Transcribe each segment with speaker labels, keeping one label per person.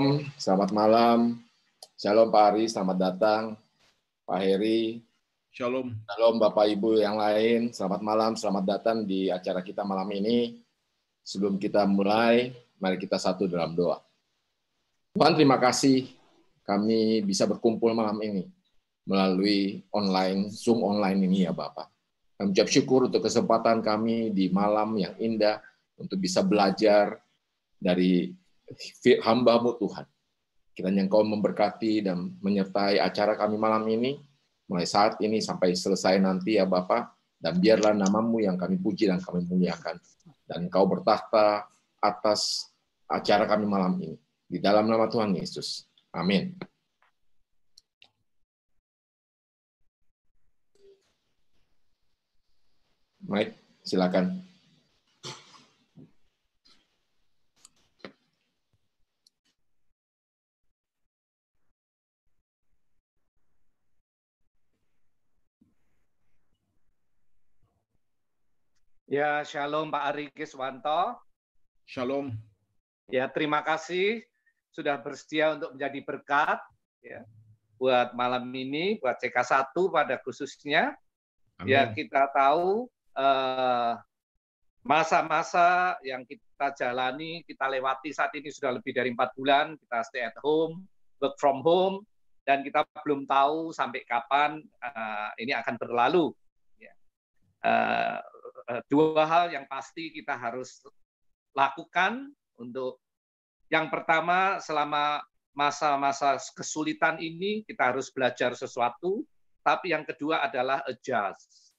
Speaker 1: Shalom, selamat malam. Shalom Pak Ari, selamat datang. Pak Heri. Shalom. Shalom Bapak Ibu yang lain, selamat malam, selamat datang di acara kita malam ini. Sebelum kita mulai, mari kita satu dalam doa. Tuhan terima kasih kami bisa berkumpul malam ini melalui online, Zoom online ini ya Bapak. Kami ucap syukur untuk kesempatan kami di malam yang indah untuk bisa belajar dari hambamu Tuhan. Kiranya Engkau memberkati dan menyertai acara kami malam ini, mulai saat ini sampai selesai nanti ya Bapak, dan biarlah namamu yang kami puji dan kami muliakan. Dan Engkau bertahta atas acara kami malam ini. Di dalam nama Tuhan
Speaker 2: Yesus. Amin. Mike, silakan.
Speaker 3: Ya, shalom Pak Ari Kiswanto. Shalom. Ya, terima kasih sudah bersedia untuk menjadi berkat ya buat malam ini, buat CK1 pada khususnya. Ya, Amin. Ya, kita tahu eh, masa-masa yang kita jalani, kita lewati saat ini sudah lebih dari empat bulan, kita stay at home, work from home, dan kita belum tahu sampai kapan uh, ini akan berlalu. Ya. Uh, Eh, dua hal yang pasti kita harus lakukan untuk yang pertama selama masa-masa kesulitan ini kita harus belajar sesuatu, tapi yang kedua adalah adjust.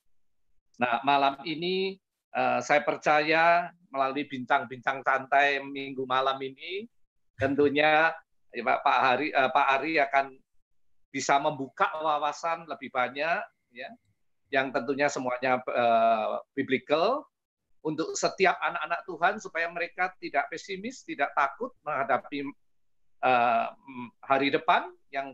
Speaker 3: Nah, malam ini eh, saya percaya melalui bintang-bintang santai minggu malam ini tentunya ya, Pak Hari eh, Pak Ari akan bisa membuka wawasan lebih banyak ya yang tentunya semuanya uh, biblical untuk setiap anak-anak Tuhan supaya mereka tidak pesimis, tidak takut menghadapi uh, hari depan yang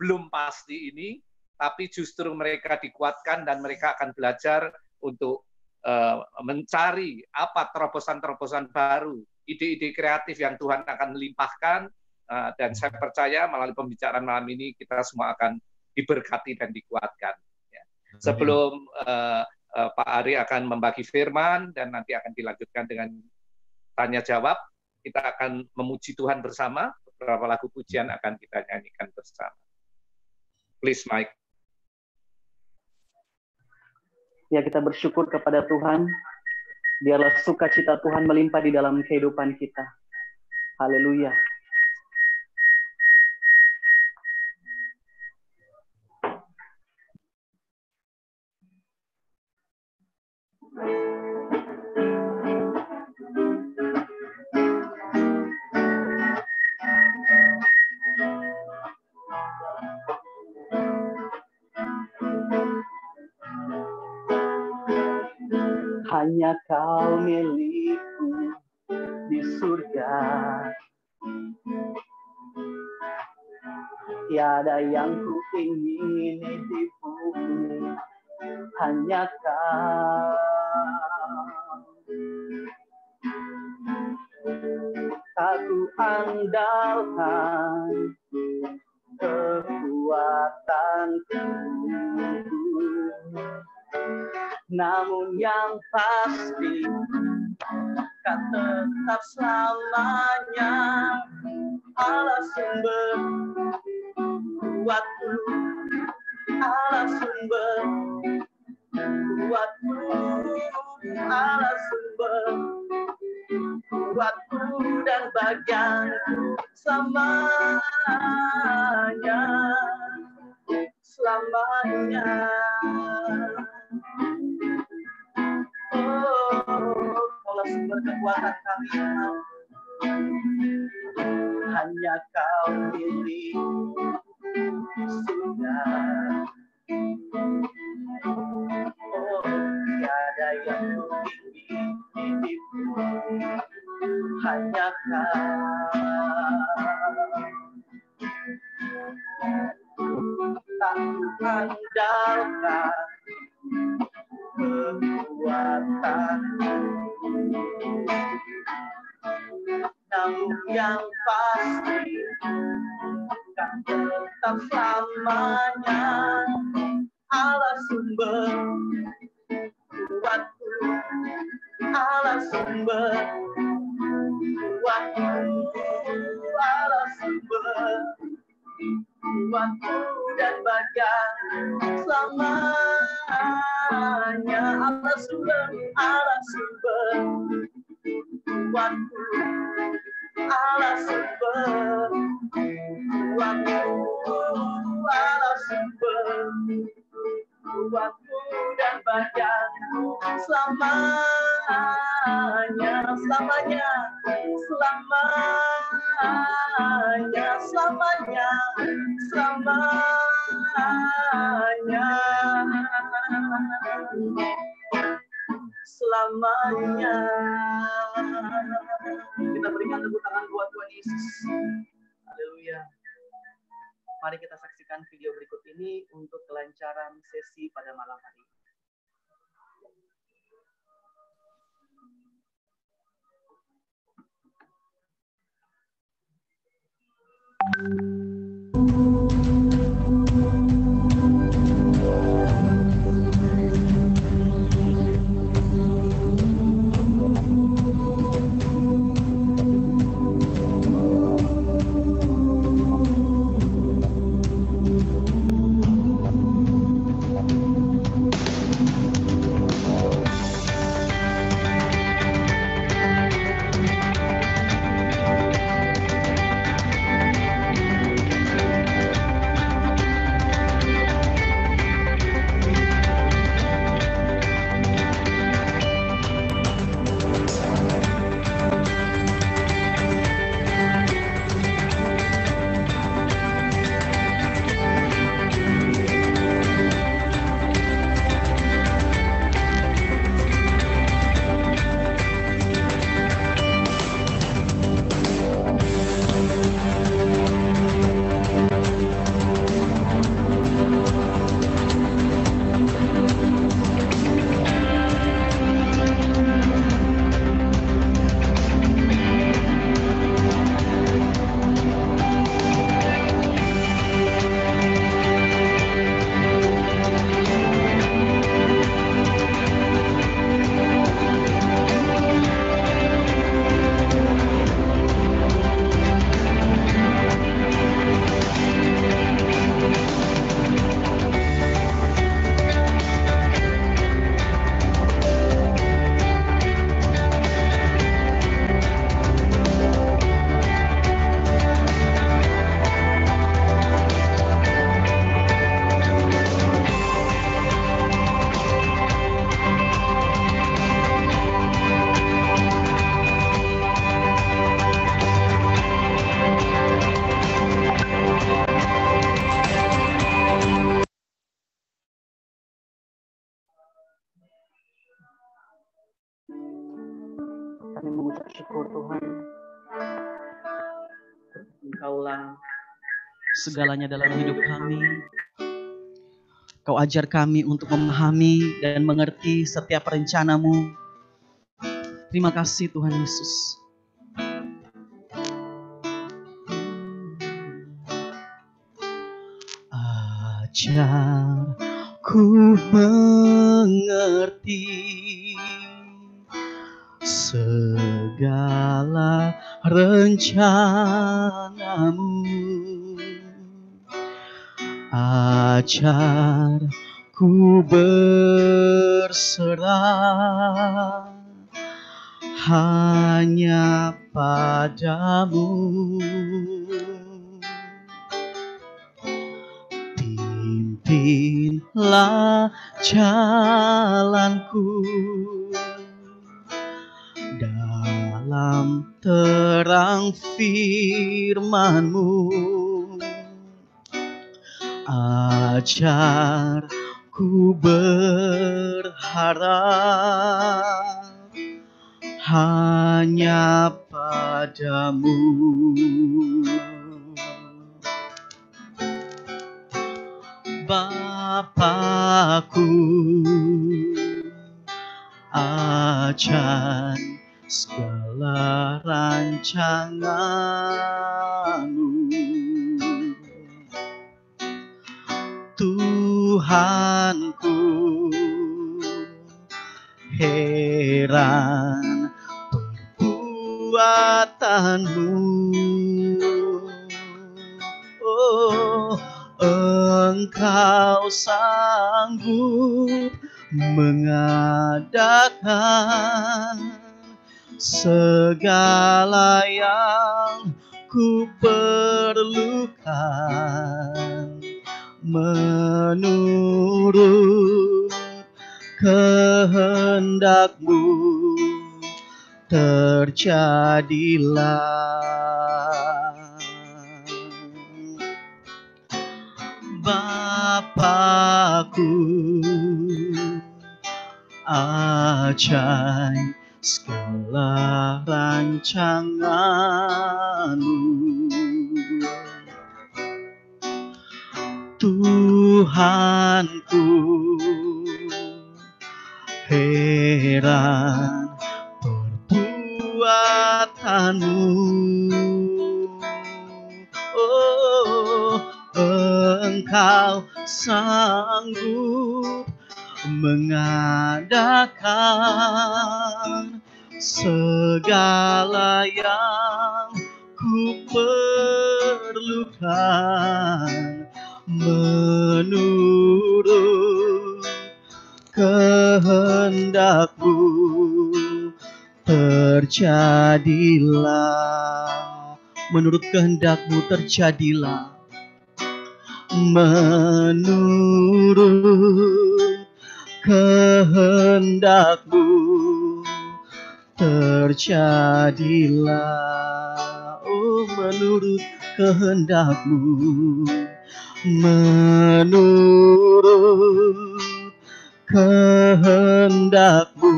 Speaker 3: belum pasti ini, tapi justru mereka dikuatkan dan mereka akan belajar untuk uh, mencari apa terobosan-terobosan baru, ide-ide kreatif yang Tuhan akan limpahkan, uh, dan saya percaya melalui pembicaraan malam ini kita semua akan diberkati dan dikuatkan. Hmm. Sebelum uh, uh, Pak Ari akan membagi firman dan nanti akan dilanjutkan dengan tanya jawab, kita akan memuji Tuhan bersama. Beberapa lagu pujian hmm. akan kita nyanyikan bersama. Please, Mike.
Speaker 4: Ya, kita bersyukur kepada Tuhan. Biarlah sukacita Tuhan melimpah di dalam kehidupan kita. Haleluya. hanya kau milikku di surga. Tiada yang ku ingini bumi, hanya kau. Tak andalkan pasti Kan tetap selamanya selamanya, selamanya, selamanya, selamanya, selamanya. Kita berikan tepuk tangan buat Tuhan Yesus.
Speaker 2: Haleluya. Mari kita saksikan video berikut ini untuk kelancaran sesi you segalanya dalam hidup kami. Kau ajar kami untuk memahami dan mengerti setiap rencanamu. Terima kasih Tuhan Yesus. Ajar ku mengerti segala rencanamu ajar ku berserah hanya padamu
Speaker 4: pimpinlah
Speaker 2: jalanku dalam terang firmanmu ajar ku berharap hanya padamu Bapakku ajar segala rancanganmu Tuhanku heran perbuatanmu oh engkau sanggup mengadakan segala yang ku perlukan menurut kehendakmu terjadilah Bapakku acai segala rancanganmu Tuhanku heran perbuatanmu oh engkau sanggup mengadakan segala yang ku perlukan menurut kehendakmu terjadilah menurut kehendakmu terjadilah menurut kehendakmu terjadilah oh menurut kehendakmu menurut kehendakmu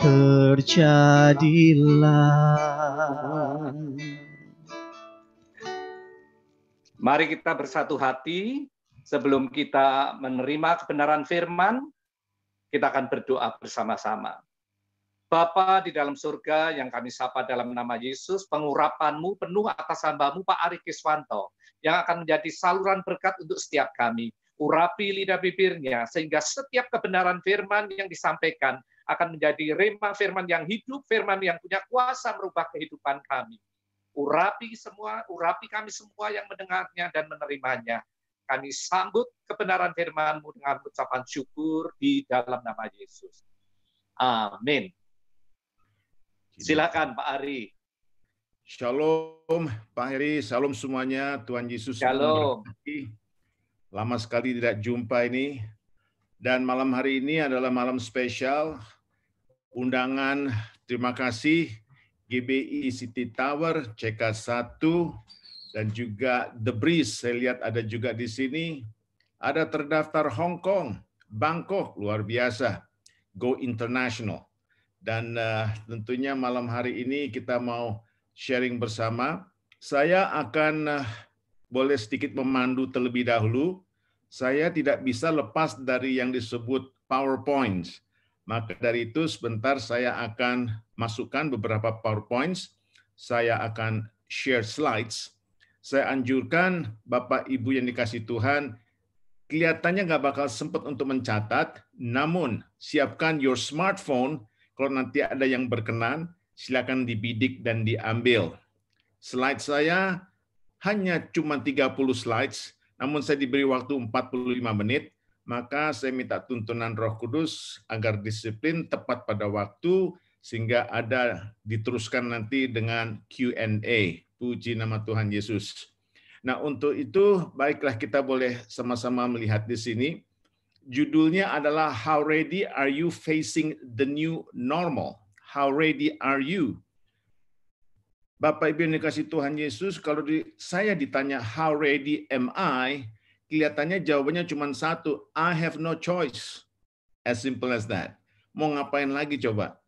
Speaker 2: terjadilah.
Speaker 3: Mari kita bersatu hati sebelum kita menerima kebenaran firman, kita akan berdoa bersama-sama. Bapa di dalam surga yang kami sapa dalam nama Yesus, pengurapanmu penuh atas hambamu Pak Ari Kiswanto, yang akan menjadi saluran berkat untuk setiap kami. Urapi lidah bibirnya, sehingga setiap kebenaran firman yang disampaikan akan menjadi rema firman yang hidup, firman yang punya kuasa merubah kehidupan kami. Urapi semua, urapi kami semua yang mendengarnya dan menerimanya. Kami sambut kebenaran firman-Mu dengan ucapan syukur di dalam nama Yesus. Amin.
Speaker 5: Gitu. Silakan Pak Ari. Shalom Pak Ari, Shalom semuanya Tuhan Yesus. Shalom. Lama sekali tidak jumpa ini. Dan malam hari ini adalah malam spesial. Undangan terima kasih GBI City Tower CK1 dan juga The Breeze. Saya lihat ada juga di sini. Ada terdaftar Hong Kong, Bangkok, luar biasa. Go International. Dan uh, tentunya malam hari ini kita mau sharing bersama. Saya akan uh, boleh sedikit memandu terlebih dahulu. Saya tidak bisa lepas dari yang disebut PowerPoint. Maka dari itu sebentar saya akan masukkan beberapa PowerPoint. Saya akan share slides. Saya anjurkan Bapak Ibu yang dikasih Tuhan kelihatannya nggak bakal sempat untuk mencatat, namun siapkan your smartphone kalau nanti ada yang berkenan, silakan dibidik dan diambil. Slide saya hanya cuma 30 slides, namun saya diberi waktu 45 menit, maka saya minta tuntunan Roh Kudus agar disiplin tepat pada waktu sehingga ada diteruskan nanti dengan Q&A. Puji nama Tuhan Yesus. Nah, untuk itu baiklah kita boleh sama-sama melihat di sini Judulnya adalah How Ready Are You Facing the New Normal? How Ready Are You? Bapak Ibu yang dikasih Tuhan Yesus, kalau di, saya ditanya How Ready Am I? Kelihatannya jawabannya cuma satu, I have no choice. As simple as that. Mau ngapain lagi coba?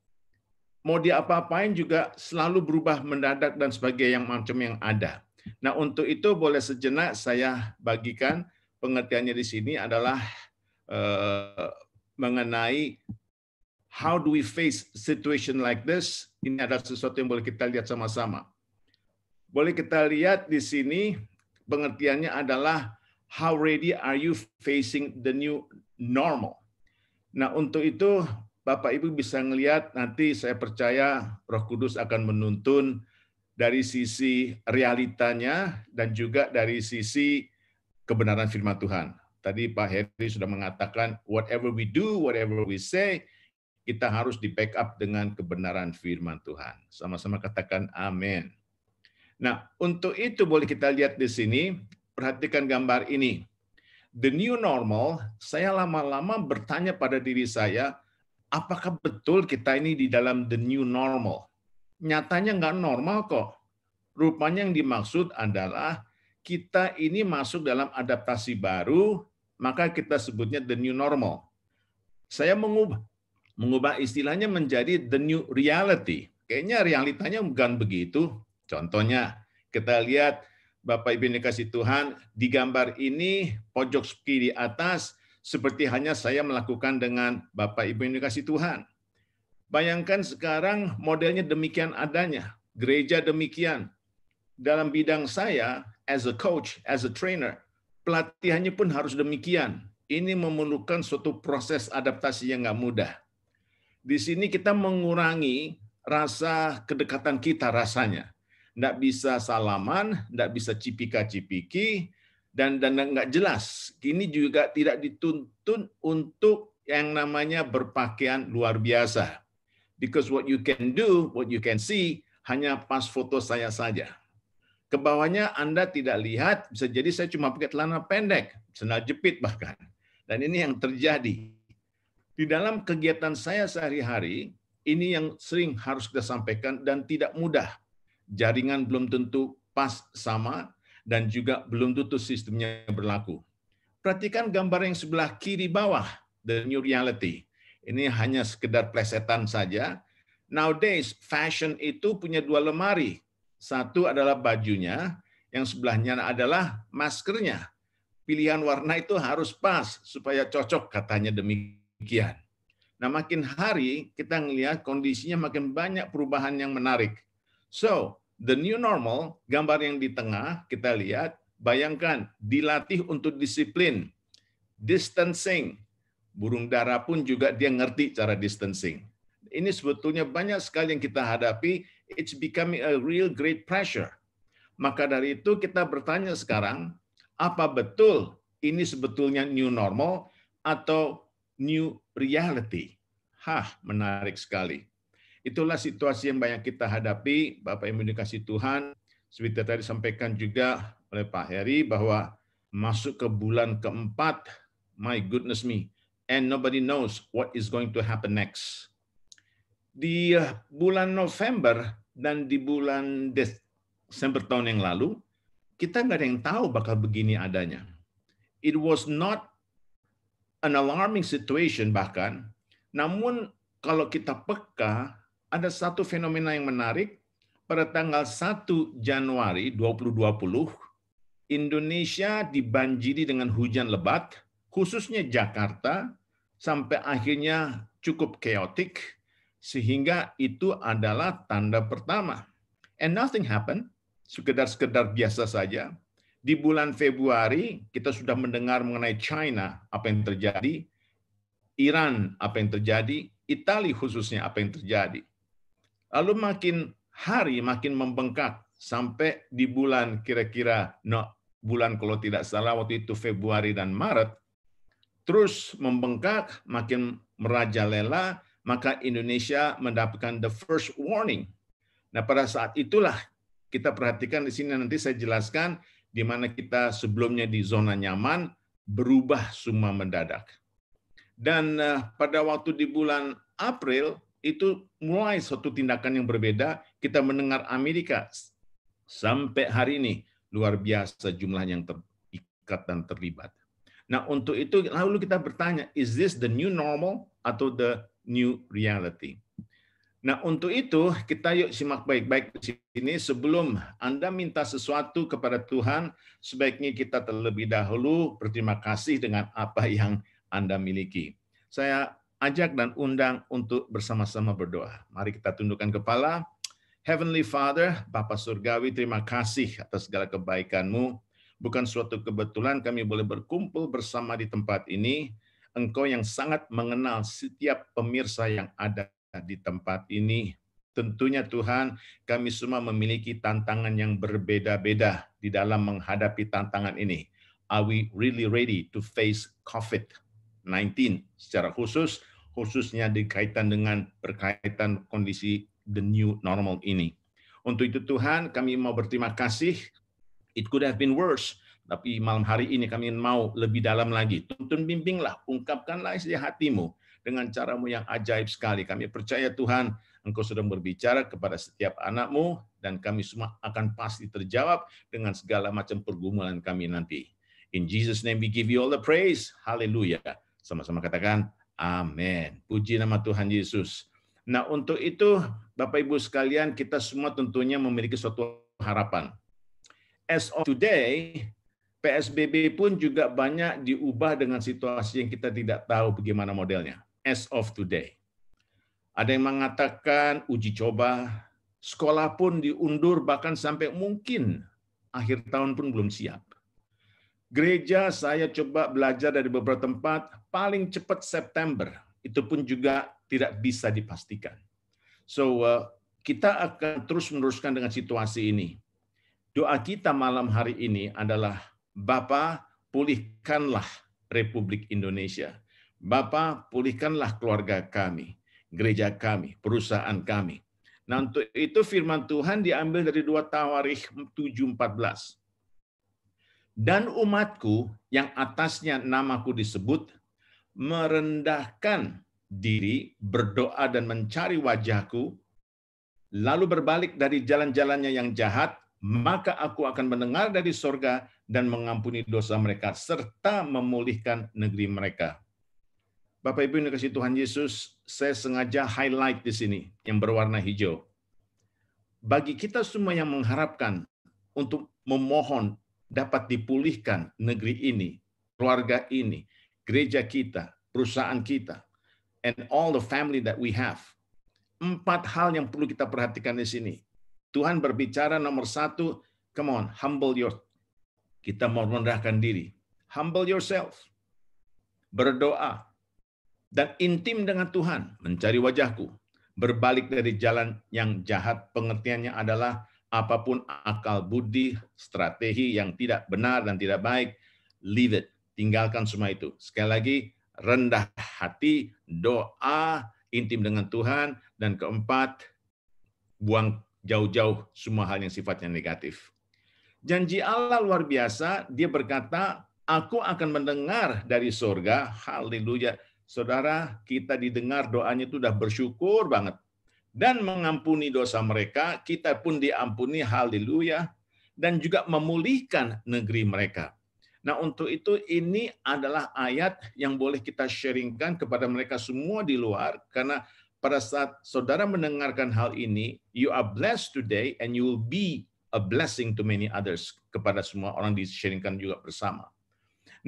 Speaker 5: Mau diapa-apain juga selalu berubah mendadak dan sebagai yang macam yang ada. Nah, untuk itu boleh sejenak saya bagikan pengertiannya di sini adalah Eh, mengenai how do we face situation like this. Ini ada sesuatu yang boleh kita lihat sama-sama. Boleh kita lihat di sini pengertiannya adalah how ready are you facing the new normal. Nah, untuk itu Bapak Ibu bisa melihat nanti saya percaya Roh Kudus akan menuntun dari sisi realitanya dan juga dari sisi kebenaran firman Tuhan. Tadi Pak Heri sudah mengatakan, whatever we do, whatever we say, kita harus di backup dengan kebenaran firman Tuhan. Sama-sama katakan amin. Nah, untuk itu boleh kita lihat di sini, perhatikan gambar ini. The new normal, saya lama-lama bertanya pada diri saya, apakah betul kita ini di dalam the new normal? Nyatanya nggak normal kok. Rupanya yang dimaksud adalah kita ini masuk dalam adaptasi baru maka kita sebutnya the new normal. Saya mengubah mengubah istilahnya menjadi the new reality. Kayaknya realitanya bukan begitu. Contohnya kita lihat Bapak Ibu yang dikasih Tuhan, di gambar ini pojok kiri atas seperti hanya saya melakukan dengan Bapak Ibu yang dikasih Tuhan. Bayangkan sekarang modelnya demikian adanya, gereja demikian. Dalam bidang saya, as a coach, as a trainer, pelatihannya pun harus demikian. Ini memerlukan suatu proses adaptasi yang nggak mudah. Di sini kita mengurangi rasa kedekatan kita rasanya. Nggak bisa salaman, nggak bisa cipika-cipiki, dan dan nggak jelas. Ini juga tidak dituntun untuk yang namanya berpakaian luar biasa. Because what you can do, what you can see, hanya pas foto saya saja. Ke bawahnya Anda tidak lihat, bisa jadi saya cuma pakai celana pendek, sendal jepit bahkan. Dan ini yang terjadi. Di dalam kegiatan saya sehari-hari, ini yang sering harus kita sampaikan dan tidak mudah. Jaringan belum tentu pas sama dan juga belum tentu sistemnya berlaku. Perhatikan gambar yang sebelah kiri bawah, the new reality. Ini hanya sekedar plesetan saja. Nowadays, fashion itu punya dua lemari. Satu adalah bajunya, yang sebelahnya adalah maskernya. Pilihan warna itu harus pas supaya cocok katanya demikian. Nah makin hari kita melihat kondisinya makin banyak perubahan yang menarik. So, the new normal, gambar yang di tengah kita lihat, bayangkan dilatih untuk disiplin, distancing, burung darah pun juga dia ngerti cara distancing. Ini sebetulnya banyak sekali yang kita hadapi it's becoming a real great pressure. Maka dari itu kita bertanya sekarang, apa betul ini sebetulnya new normal atau new reality? Hah, menarik sekali. Itulah situasi yang banyak kita hadapi, Bapak Ibu dikasih Tuhan. Seperti tadi sampaikan juga oleh Pak Heri bahwa masuk ke bulan keempat, my goodness me, and nobody knows what is going to happen next di bulan November dan di bulan Desember tahun yang lalu, kita nggak ada yang tahu bakal begini adanya. It was not an alarming situation bahkan, namun kalau kita peka, ada satu fenomena yang menarik. Pada tanggal 1 Januari 2020, Indonesia dibanjiri dengan hujan lebat, khususnya Jakarta, sampai akhirnya cukup chaotic sehingga itu adalah tanda pertama. And nothing happened, sekedar-sekedar biasa saja. Di bulan Februari, kita sudah mendengar mengenai China, apa yang terjadi, Iran, apa yang terjadi, Itali khususnya, apa yang terjadi. Lalu makin hari makin membengkak sampai di bulan kira-kira no, bulan kalau tidak salah waktu itu Februari dan Maret terus membengkak makin merajalela maka Indonesia mendapatkan the first warning. Nah, pada saat itulah kita perhatikan di sini nanti saya jelaskan di mana kita sebelumnya di zona nyaman berubah semua mendadak. Dan eh, pada waktu di bulan April itu mulai suatu tindakan yang berbeda, kita mendengar Amerika sampai hari ini luar biasa jumlah yang terikat dan terlibat. Nah, untuk itu lalu kita bertanya, is this the new normal atau the new reality. Nah, untuk itu kita yuk simak baik-baik di sini sebelum Anda minta sesuatu kepada Tuhan, sebaiknya kita terlebih dahulu berterima kasih dengan apa yang Anda miliki. Saya ajak dan undang untuk bersama-sama berdoa. Mari kita tundukkan kepala. Heavenly Father, Bapa Surgawi, terima kasih atas segala kebaikan-Mu. Bukan suatu kebetulan kami boleh berkumpul bersama di tempat ini, engkau yang sangat mengenal setiap pemirsa yang ada di tempat ini. Tentunya Tuhan, kami semua memiliki tantangan yang berbeda-beda di dalam menghadapi tantangan ini. Are we really ready to face COVID-19 secara khusus, khususnya dikaitan dengan berkaitan kondisi the new normal ini. Untuk itu Tuhan, kami mau berterima kasih. It could have been worse, tapi malam hari ini kami mau lebih dalam lagi. Tuntun bimbinglah, ungkapkanlah isi hatimu dengan caramu yang ajaib sekali. Kami percaya Tuhan, Engkau sudah berbicara kepada setiap anakmu, dan kami semua akan pasti terjawab dengan segala macam pergumulan kami nanti. In Jesus name we give you all the praise. Haleluya. Sama-sama katakan, Amin. Puji nama Tuhan Yesus. Nah untuk itu Bapak Ibu sekalian kita semua tentunya memiliki suatu harapan. As of today, PSBB pun juga banyak diubah dengan situasi yang kita tidak tahu bagaimana modelnya. As of today. Ada yang mengatakan uji coba, sekolah pun diundur bahkan sampai mungkin akhir tahun pun belum siap. Gereja saya coba belajar dari beberapa tempat, paling cepat September. Itu pun juga tidak bisa dipastikan. So uh, kita akan terus meneruskan dengan situasi ini. Doa kita malam hari ini adalah Bapak pulihkanlah Republik Indonesia. Bapak pulihkanlah keluarga kami, gereja kami, perusahaan kami. Nah untuk itu firman Tuhan diambil dari dua Tawarikh 7:14. Dan umatku yang atasnya namaku disebut merendahkan diri, berdoa dan mencari wajahku, lalu berbalik dari jalan-jalannya yang jahat, maka aku akan mendengar dari sorga dan mengampuni dosa mereka, serta memulihkan negeri mereka. Bapak Ibu yang dikasih Tuhan Yesus, saya sengaja highlight di sini yang berwarna hijau. Bagi kita semua yang mengharapkan untuk memohon dapat dipulihkan negeri ini, keluarga ini, gereja kita, perusahaan kita, and all the family that we have. Empat hal yang perlu kita perhatikan di sini Tuhan berbicara nomor satu, come on, humble your. Kita mau merendahkan diri. Humble yourself. Berdoa. Dan intim dengan Tuhan. Mencari wajahku. Berbalik dari jalan yang jahat. Pengertiannya adalah apapun akal budi, strategi yang tidak benar dan tidak baik. Leave it. Tinggalkan semua itu. Sekali lagi, rendah hati, doa, intim dengan Tuhan. Dan keempat, buang jauh-jauh semua hal yang sifatnya negatif. Janji Allah luar biasa, dia berkata, aku akan mendengar dari surga, haleluya. Saudara, kita didengar doanya itu sudah bersyukur banget. Dan mengampuni dosa mereka, kita pun diampuni, haleluya. Dan juga memulihkan negeri mereka. Nah untuk itu ini adalah ayat yang boleh kita sharingkan kepada mereka semua di luar, karena pada saat saudara mendengarkan hal ini, you are blessed today and you will be a blessing to many others kepada semua orang di-sharingkan juga bersama.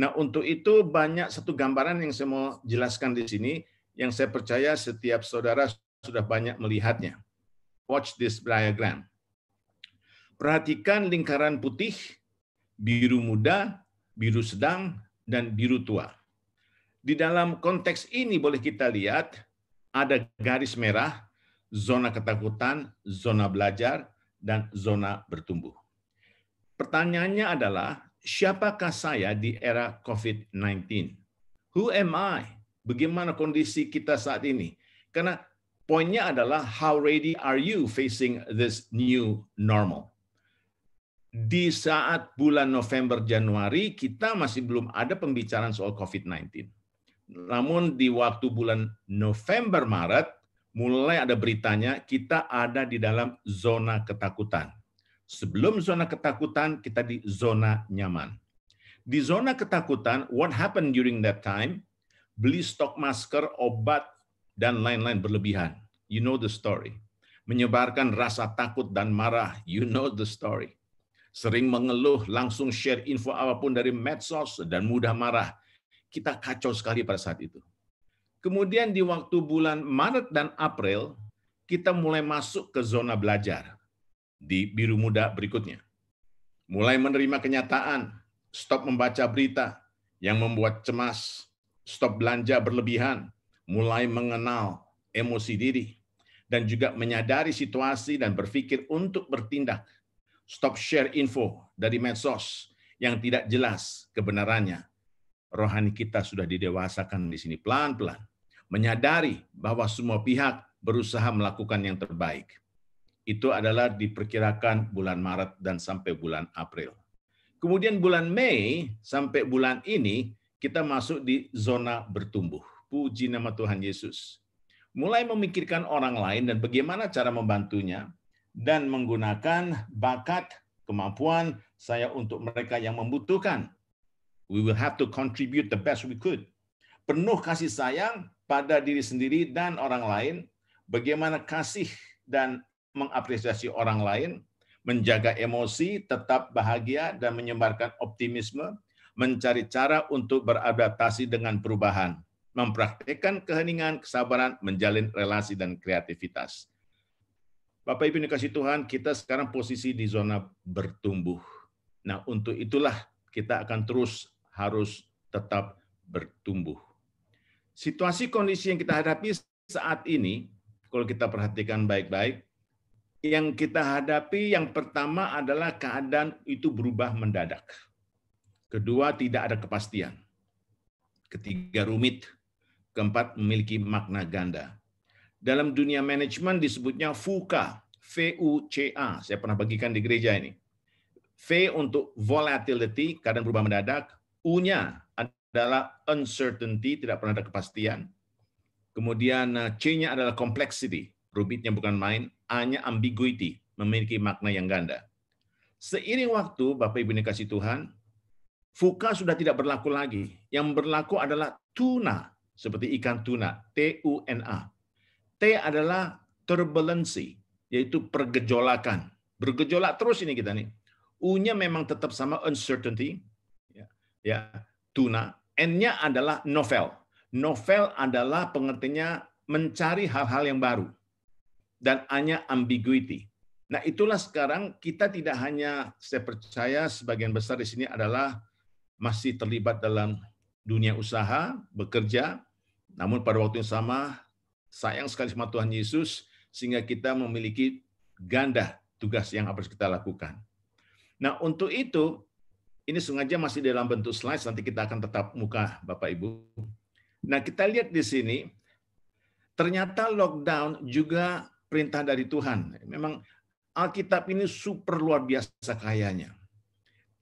Speaker 5: Nah, untuk itu banyak satu gambaran yang saya mau jelaskan di sini yang saya percaya setiap saudara sudah banyak melihatnya. Watch this diagram. Perhatikan lingkaran putih, biru muda, biru sedang, dan biru tua. Di dalam konteks ini boleh kita lihat ada garis merah, zona ketakutan, zona belajar, dan zona bertumbuh. Pertanyaannya adalah, siapakah saya di era COVID-19? Who am I? Bagaimana kondisi kita saat ini? Karena poinnya adalah, how ready are you facing this new normal? Di saat bulan November, Januari, kita masih belum ada pembicaraan soal COVID-19 namun di waktu bulan November Maret mulai ada beritanya kita ada di dalam zona ketakutan. Sebelum zona ketakutan kita di zona nyaman. Di zona ketakutan what happened during that time? Beli stok masker, obat dan lain-lain berlebihan. You know the story. Menyebarkan rasa takut dan marah. You know the story. Sering mengeluh, langsung share info apapun dari medsos dan mudah marah kita kacau sekali pada saat itu. Kemudian di waktu bulan Maret dan April, kita mulai masuk ke zona belajar di biru muda berikutnya. Mulai menerima kenyataan, stop membaca berita yang membuat cemas, stop belanja berlebihan, mulai mengenal emosi diri, dan juga menyadari situasi dan berpikir untuk bertindak. Stop share info dari medsos yang tidak jelas kebenarannya rohani kita sudah didewasakan di sini pelan-pelan, menyadari bahwa semua pihak berusaha melakukan yang terbaik. Itu adalah diperkirakan bulan Maret dan sampai bulan April. Kemudian bulan Mei sampai bulan ini kita masuk di zona bertumbuh. Puji nama Tuhan Yesus. Mulai memikirkan orang lain dan bagaimana cara membantunya dan menggunakan bakat, kemampuan saya untuk mereka yang membutuhkan We will have to contribute the best we could. Penuh kasih sayang pada diri sendiri dan orang lain, bagaimana kasih dan mengapresiasi orang lain, menjaga emosi, tetap bahagia dan menyebarkan optimisme, mencari cara untuk beradaptasi dengan perubahan, mempraktekkan keheningan, kesabaran, menjalin relasi dan kreativitas. Bapak Ibu kasih Tuhan, kita sekarang posisi di zona bertumbuh. Nah, untuk itulah kita akan terus harus tetap bertumbuh. Situasi kondisi yang kita hadapi saat ini, kalau kita perhatikan baik-baik, yang kita hadapi yang pertama adalah keadaan itu berubah mendadak. Kedua, tidak ada kepastian. Ketiga, rumit. Keempat, memiliki makna ganda. Dalam dunia manajemen disebutnya VUCA, V-U-C-A. Saya pernah bagikan di gereja ini. V untuk volatility, keadaan berubah mendadak. U-nya adalah uncertainty, tidak pernah ada kepastian. Kemudian eh, C-nya adalah complexity, rumitnya bukan main. A-nya ambiguity, memiliki makna yang ganda. Seiring waktu, Bapak Ibu dikasih Tuhan, fuka sudah tidak berlaku lagi. Yang berlaku adalah tuna, seperti ikan tuna, T-U-N-A. T adalah turbulensi, yaitu pergejolakan. Bergejolak terus ini kita nih. U-nya memang tetap sama uncertainty, ya tuna. N-nya adalah novel. Novel adalah pengertinya mencari hal-hal yang baru. Dan hanya ambiguity. Nah itulah sekarang kita tidak hanya, saya percaya sebagian besar di sini adalah masih terlibat dalam dunia usaha, bekerja, namun pada waktu yang sama sayang sekali sama Tuhan Yesus sehingga kita memiliki ganda tugas yang harus kita lakukan. Nah untuk itu ini sengaja masih dalam bentuk slide. nanti kita akan tetap muka Bapak Ibu. Nah kita lihat di sini, ternyata lockdown juga perintah dari Tuhan. Memang Alkitab ini super luar biasa kayanya.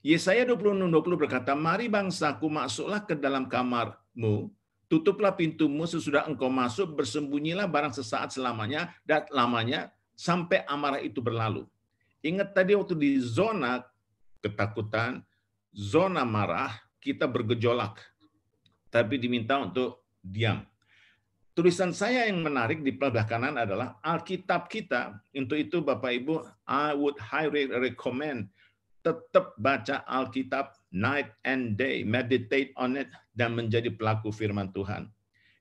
Speaker 5: Yesaya 26:20 berkata, "Mari bangsaku masuklah ke dalam kamarmu, tutuplah pintumu sesudah engkau masuk, bersembunyilah barang sesaat selamanya dan lamanya sampai amarah itu berlalu." Ingat tadi waktu di zona ketakutan, zona marah kita bergejolak, tapi diminta untuk diam. Tulisan saya yang menarik di sebelah kanan adalah Alkitab kita. Untuk itu Bapak Ibu, I would highly recommend tetap baca Alkitab night and day, meditate on it, dan menjadi pelaku firman Tuhan.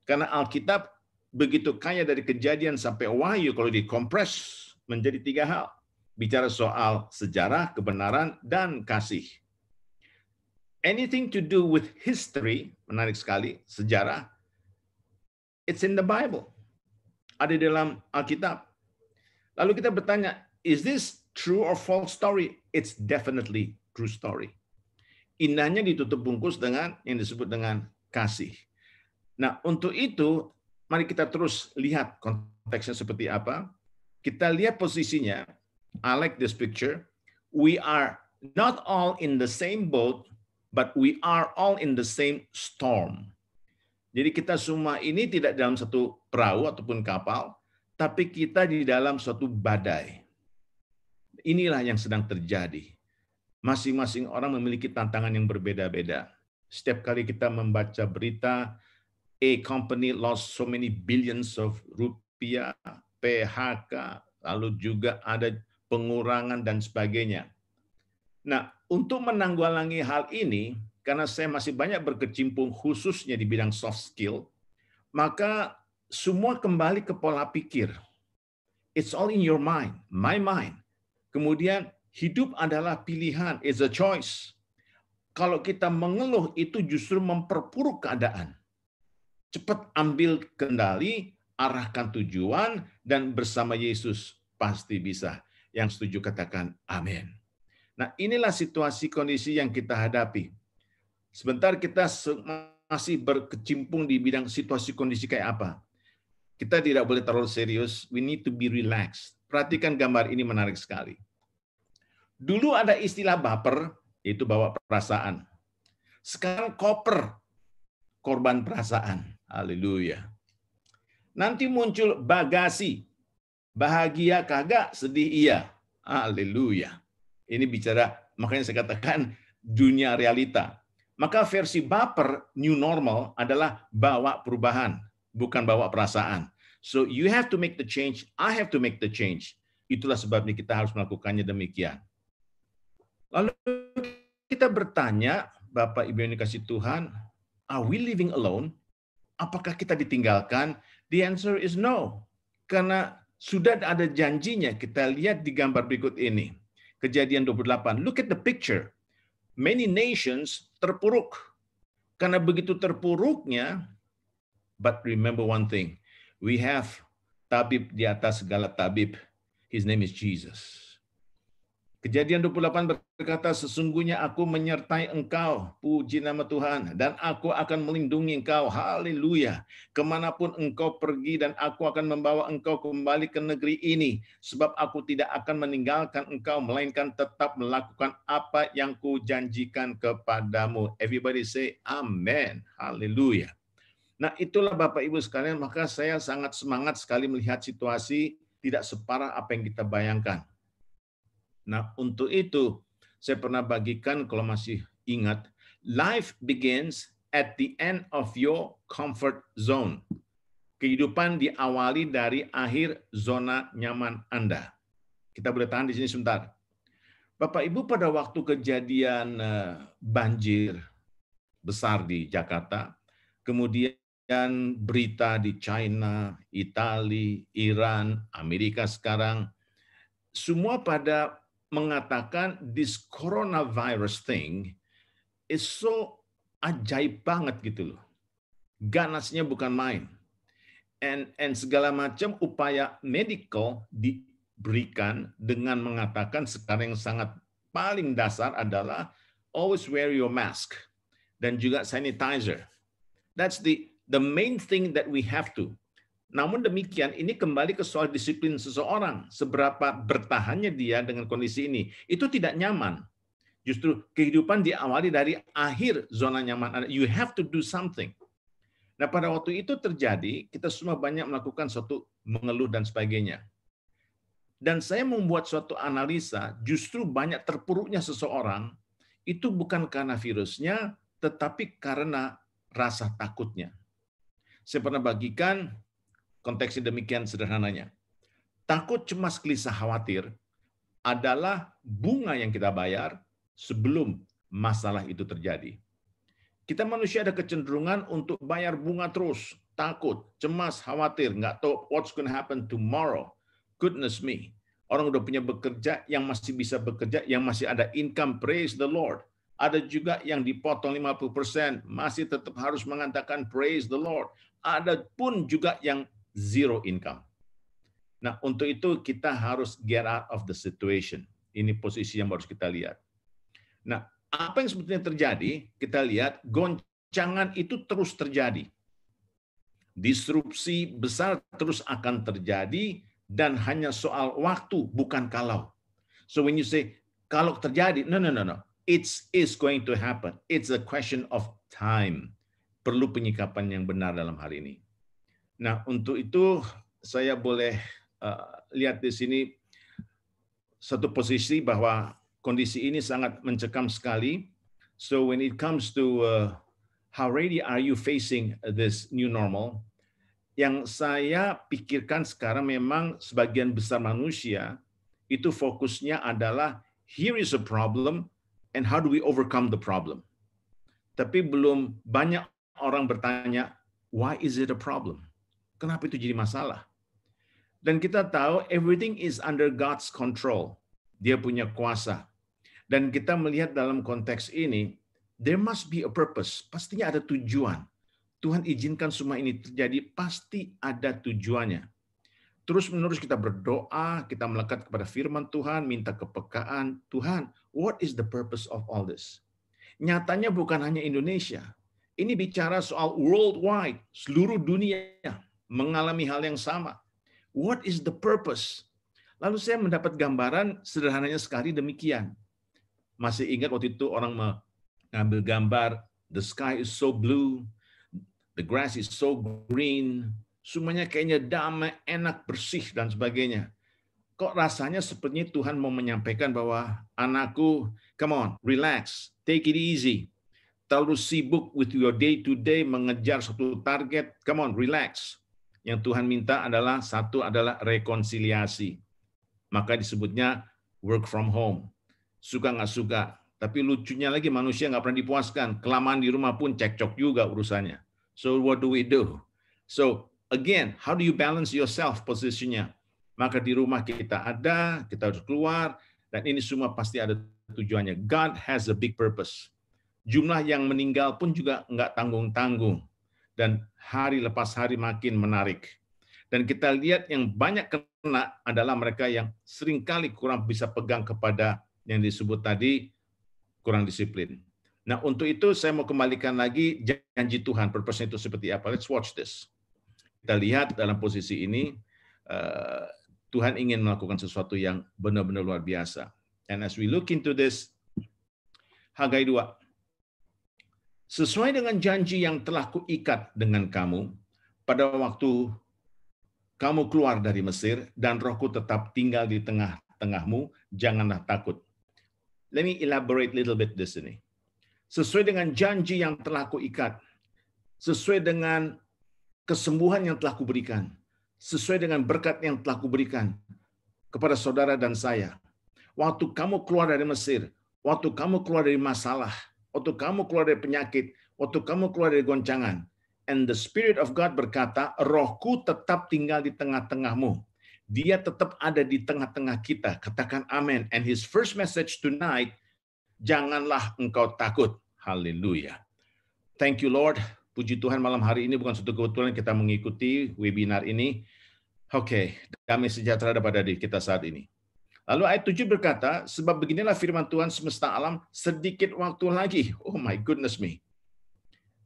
Speaker 5: Karena Alkitab begitu kaya dari kejadian sampai wahyu kalau dikompres menjadi tiga hal. Bicara soal sejarah, kebenaran, dan kasih anything to do with history, menarik sekali, sejarah, it's in the Bible. Ada dalam Alkitab. Lalu kita bertanya, is this true or false story? It's definitely true story. Indahnya ditutup bungkus dengan yang disebut dengan kasih. Nah, untuk itu, mari kita terus lihat konteksnya seperti apa. Kita lihat posisinya. I like this picture. We are not all in the same boat, but we are all in the same storm. Jadi kita semua ini tidak dalam satu perahu ataupun kapal, tapi kita di dalam suatu badai. Inilah yang sedang terjadi. Masing-masing orang memiliki tantangan yang berbeda-beda. Setiap kali kita membaca berita, a company lost so many billions of rupiah, PHK, lalu juga ada pengurangan dan sebagainya. Nah, untuk menanggulangi hal ini, karena saya masih banyak berkecimpung khususnya di bidang soft skill, maka semua kembali ke pola pikir. It's all in your mind, my mind. Kemudian hidup adalah pilihan, it's a choice. Kalau kita mengeluh itu justru memperpuruk keadaan. Cepat ambil kendali, arahkan tujuan, dan bersama Yesus pasti bisa. Yang setuju katakan amin. Nah inilah situasi kondisi yang kita hadapi. Sebentar kita masih berkecimpung di bidang situasi kondisi kayak apa. Kita tidak boleh terlalu serius, we need to be relaxed. Perhatikan gambar ini menarik sekali. Dulu ada istilah baper, yaitu bawa perasaan. Sekarang koper, korban perasaan. Haleluya. Nanti muncul bagasi. Bahagia kagak, sedih iya. Haleluya. Ini bicara, makanya saya katakan dunia realita. Maka versi baper new normal adalah bawa perubahan, bukan bawa perasaan. So you have to make the change, I have to make the change. Itulah sebabnya kita harus melakukannya demikian. Lalu kita bertanya, Bapak Ibu yang dikasih Tuhan, are we living alone? Apakah kita ditinggalkan? The answer is no. Karena sudah ada janjinya, kita lihat di gambar berikut ini. Kejadian 28. Look at the picture. Many nations terpuruk. Karena begitu terpuruknya, but remember one thing. We have tabib di atas segala tabib. His name is Jesus. Kejadian 28 berkata, Sesungguhnya aku menyertai engkau, puji nama Tuhan, dan aku akan melindungi engkau, haleluya. Kemanapun engkau pergi dan aku akan membawa engkau kembali ke negeri ini, sebab aku tidak akan meninggalkan engkau, melainkan tetap melakukan apa yang kujanjikan kepadamu. Everybody say, Amen, haleluya. Nah itulah Bapak Ibu sekalian, maka saya sangat semangat sekali melihat situasi tidak separah apa yang kita bayangkan Nah, untuk itu saya pernah bagikan kalau masih ingat, life begins at the end of your comfort zone. Kehidupan diawali dari akhir zona nyaman Anda. Kita boleh tahan di sini sebentar. Bapak Ibu pada waktu kejadian eh, banjir besar di Jakarta, kemudian berita di China, Italia Iran, Amerika sekarang, semua pada mengatakan this coronavirus thing is so ajaib banget gitu loh. Ganasnya bukan main. And, and segala macam upaya medical diberikan dengan mengatakan sekarang yang sangat paling dasar adalah always wear your mask dan juga sanitizer. That's the the main thing that we have to. Namun demikian, ini kembali ke soal disiplin seseorang. Seberapa bertahannya dia dengan kondisi ini. Itu tidak nyaman. Justru kehidupan diawali dari akhir zona nyaman. You have to do something. Nah pada waktu itu terjadi, kita semua banyak melakukan suatu mengeluh dan sebagainya. Dan saya membuat suatu analisa, justru banyak terpuruknya seseorang, itu bukan karena virusnya, tetapi karena rasa takutnya. Saya pernah bagikan konteksnya demikian sederhananya. Takut, cemas, gelisah, khawatir adalah bunga yang kita bayar sebelum masalah itu terjadi. Kita manusia ada kecenderungan untuk bayar bunga terus, takut, cemas, khawatir, nggak tahu what's going to happen tomorrow. Goodness me. Orang udah punya bekerja yang masih bisa bekerja, yang masih ada income, praise the Lord. Ada juga yang dipotong 50%, masih tetap harus mengatakan praise the Lord. Ada pun juga yang zero income. Nah, untuk itu kita harus get out of the situation. Ini posisi yang harus kita lihat. Nah, apa yang sebetulnya terjadi? Kita lihat goncangan itu terus terjadi. Disrupsi besar terus akan terjadi dan hanya soal waktu bukan kalau. So when you say kalau terjadi, no no no no. it is going to happen. It's a question of time. Perlu penyikapan yang benar dalam hal ini. Nah, untuk itu saya boleh uh, lihat di sini satu posisi bahwa kondisi ini sangat mencekam sekali. So when it comes to uh, how ready are you facing this new normal, yang saya pikirkan sekarang memang sebagian besar manusia itu fokusnya adalah here is a problem and how do we overcome the problem. Tapi belum banyak orang bertanya why is it a problem? Kenapa itu jadi masalah? Dan kita tahu everything is under God's control. Dia punya kuasa. Dan kita melihat dalam konteks ini, there must be a purpose. Pastinya ada tujuan. Tuhan izinkan semua ini terjadi, pasti ada tujuannya. Terus menerus kita berdoa, kita melekat kepada firman Tuhan, minta kepekaan. Tuhan, what is the purpose of all this? Nyatanya bukan hanya Indonesia. Ini bicara soal worldwide, seluruh dunia mengalami hal yang sama. What is the purpose? Lalu saya mendapat gambaran sederhananya sekali demikian. Masih ingat waktu itu orang mengambil gambar the sky is so blue, the grass is so green, semuanya kayaknya damai, enak, bersih dan sebagainya. Kok rasanya sepertinya Tuhan mau menyampaikan bahwa anakku, come on, relax, take it easy. Terlalu sibuk with your day to day mengejar satu target, come on, relax yang Tuhan minta adalah satu adalah rekonsiliasi. Maka disebutnya work from home. Suka nggak suka. Tapi lucunya lagi manusia nggak pernah dipuaskan. Kelamaan di rumah pun cekcok juga urusannya. So what do we do? So again, how do you balance yourself posisinya? Maka di rumah kita ada, kita harus keluar, dan ini semua pasti ada tujuannya. God has a big purpose. Jumlah yang meninggal pun juga nggak tanggung-tanggung dan hari lepas hari makin menarik. Dan kita lihat yang banyak kena adalah mereka yang seringkali kurang bisa pegang kepada yang disebut tadi kurang disiplin. Nah untuk itu saya mau kembalikan lagi janji Tuhan, purpose itu seperti apa. Let's watch this. Kita lihat dalam posisi ini, eh, Tuhan ingin melakukan sesuatu yang benar-benar luar biasa. And as we look into this, Hagai 2 Sesuai dengan janji yang telah kuikat dengan kamu, pada waktu kamu keluar dari Mesir dan rohku tetap tinggal di tengah-tengahmu, janganlah takut. Let me elaborate a little bit this ini. Sesuai dengan janji yang telah kuikat, sesuai dengan kesembuhan yang telah kuberikan, sesuai dengan berkat yang telah kuberikan kepada saudara dan saya. Waktu kamu keluar dari Mesir, waktu kamu keluar dari masalah, Waktu kamu keluar dari penyakit, waktu kamu keluar dari goncangan. And the Spirit of God berkata, rohku tetap tinggal di tengah-tengahmu. Dia tetap ada di tengah-tengah kita. Katakan amin. And his first message tonight, janganlah engkau takut. Haleluya. Thank you Lord. Puji Tuhan malam hari ini bukan suatu kebetulan kita mengikuti webinar ini. Oke, okay, damai sejahtera daripada diri kita saat ini. Lalu ayat 7 berkata, sebab beginilah firman Tuhan semesta alam, sedikit waktu lagi. Oh my goodness me.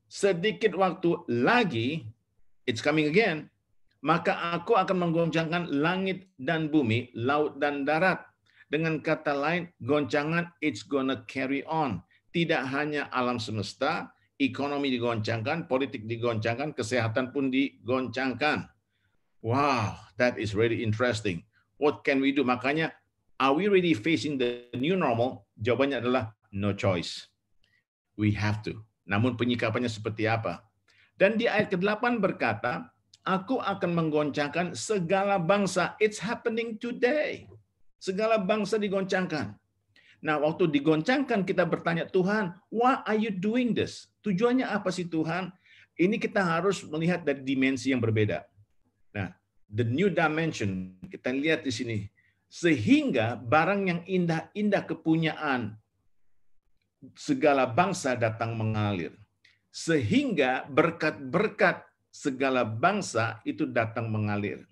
Speaker 5: Sedikit waktu lagi, it's coming again, maka aku akan menggoncangkan langit dan bumi, laut dan darat. Dengan kata lain, goncangan it's gonna carry on. Tidak hanya alam semesta, ekonomi digoncangkan, politik digoncangkan, kesehatan pun digoncangkan. Wow, that is really interesting. What can we do? Makanya Are we really facing the new normal? Jawabannya adalah no choice. We have to. Namun penyikapannya seperti apa? Dan di ayat ke-8 berkata, Aku akan menggoncangkan segala bangsa. It's happening today. Segala bangsa digoncangkan. Nah, waktu digoncangkan kita bertanya, Tuhan, why are you doing this? Tujuannya apa sih Tuhan? Ini kita harus melihat dari dimensi yang berbeda. Nah, the new dimension kita lihat di sini sehingga barang yang indah-indah kepunyaan segala bangsa datang mengalir. Sehingga berkat-berkat segala bangsa itu datang mengalir.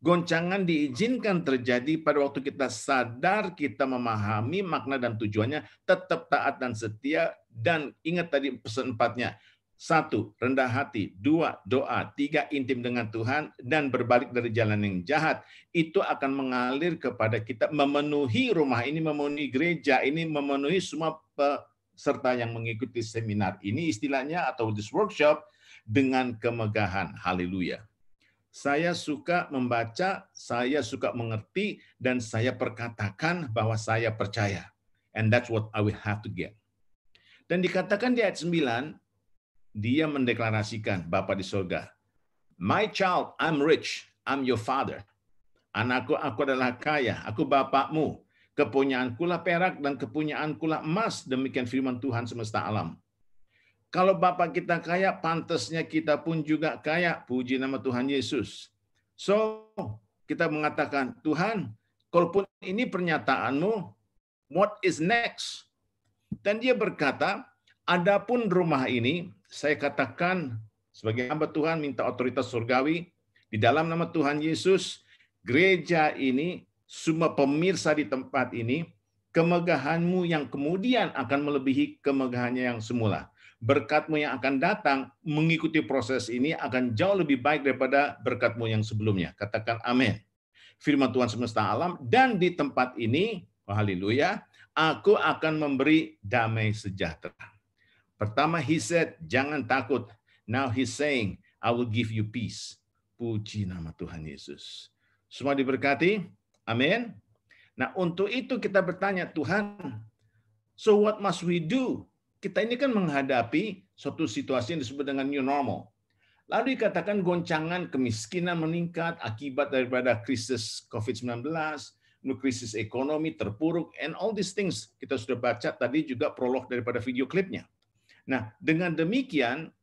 Speaker 5: Goncangan diizinkan terjadi pada waktu kita sadar kita memahami makna dan tujuannya, tetap taat dan setia, dan ingat tadi pesan empatnya, satu, rendah hati. Dua, doa. Tiga, intim dengan Tuhan. Dan berbalik dari jalan yang jahat. Itu akan mengalir kepada kita memenuhi rumah ini, memenuhi gereja ini, memenuhi semua peserta yang mengikuti seminar ini istilahnya atau this workshop dengan kemegahan. Haleluya. Saya suka membaca, saya suka mengerti, dan saya perkatakan bahwa saya percaya. And that's what I will have to get. Dan dikatakan di ayat 9, dia mendeklarasikan Bapak di surga, My child, I'm rich, I'm your father. Anakku, aku adalah kaya, aku bapakmu. Kepunyaanku lah perak dan kepunyaanku lah emas, demikian firman Tuhan semesta alam. Kalau Bapak kita kaya, pantasnya kita pun juga kaya. Puji nama Tuhan Yesus. So, kita mengatakan, Tuhan, kalaupun ini pernyataanmu, what is next? Dan dia berkata, adapun rumah ini, saya katakan sebagai hamba Tuhan minta otoritas surgawi di dalam nama Tuhan Yesus gereja ini semua pemirsa di tempat ini kemegahanmu yang kemudian akan melebihi kemegahannya yang semula berkatmu yang akan datang mengikuti proses ini akan jauh lebih baik daripada berkatmu yang sebelumnya. Katakan amin. Firman Tuhan semesta alam dan di tempat ini, oh haleluya, aku akan memberi damai sejahtera. Pertama, he said, jangan takut. Now he's saying, I will give you peace. Puji nama Tuhan Yesus. Semua diberkati. Amin. Nah, untuk itu kita bertanya, Tuhan, so what must we do? Kita ini kan menghadapi suatu situasi yang disebut dengan new normal. Lalu dikatakan goncangan kemiskinan meningkat akibat daripada krisis COVID-19, krisis ekonomi terpuruk, and all these things kita sudah baca tadi juga prolog daripada video klipnya. Nah, dengan demikian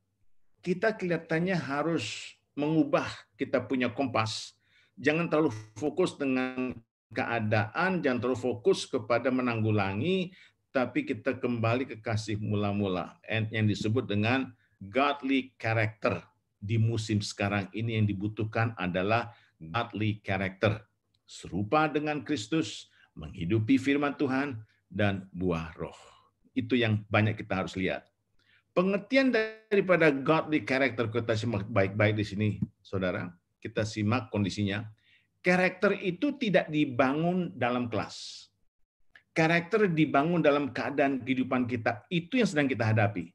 Speaker 5: kita kelihatannya harus mengubah kita punya kompas. Jangan terlalu fokus dengan keadaan, jangan terlalu fokus kepada menanggulangi, tapi kita kembali ke kasih mula-mula yang disebut dengan godly character. Di musim sekarang ini yang dibutuhkan adalah godly character. Serupa dengan Kristus, menghidupi firman Tuhan, dan buah roh. Itu yang banyak kita harus lihat. Pengertian daripada godly character kita simak baik-baik di sini, saudara. Kita simak kondisinya. Karakter itu tidak dibangun dalam kelas. Karakter dibangun dalam keadaan kehidupan kita. Itu yang sedang kita hadapi.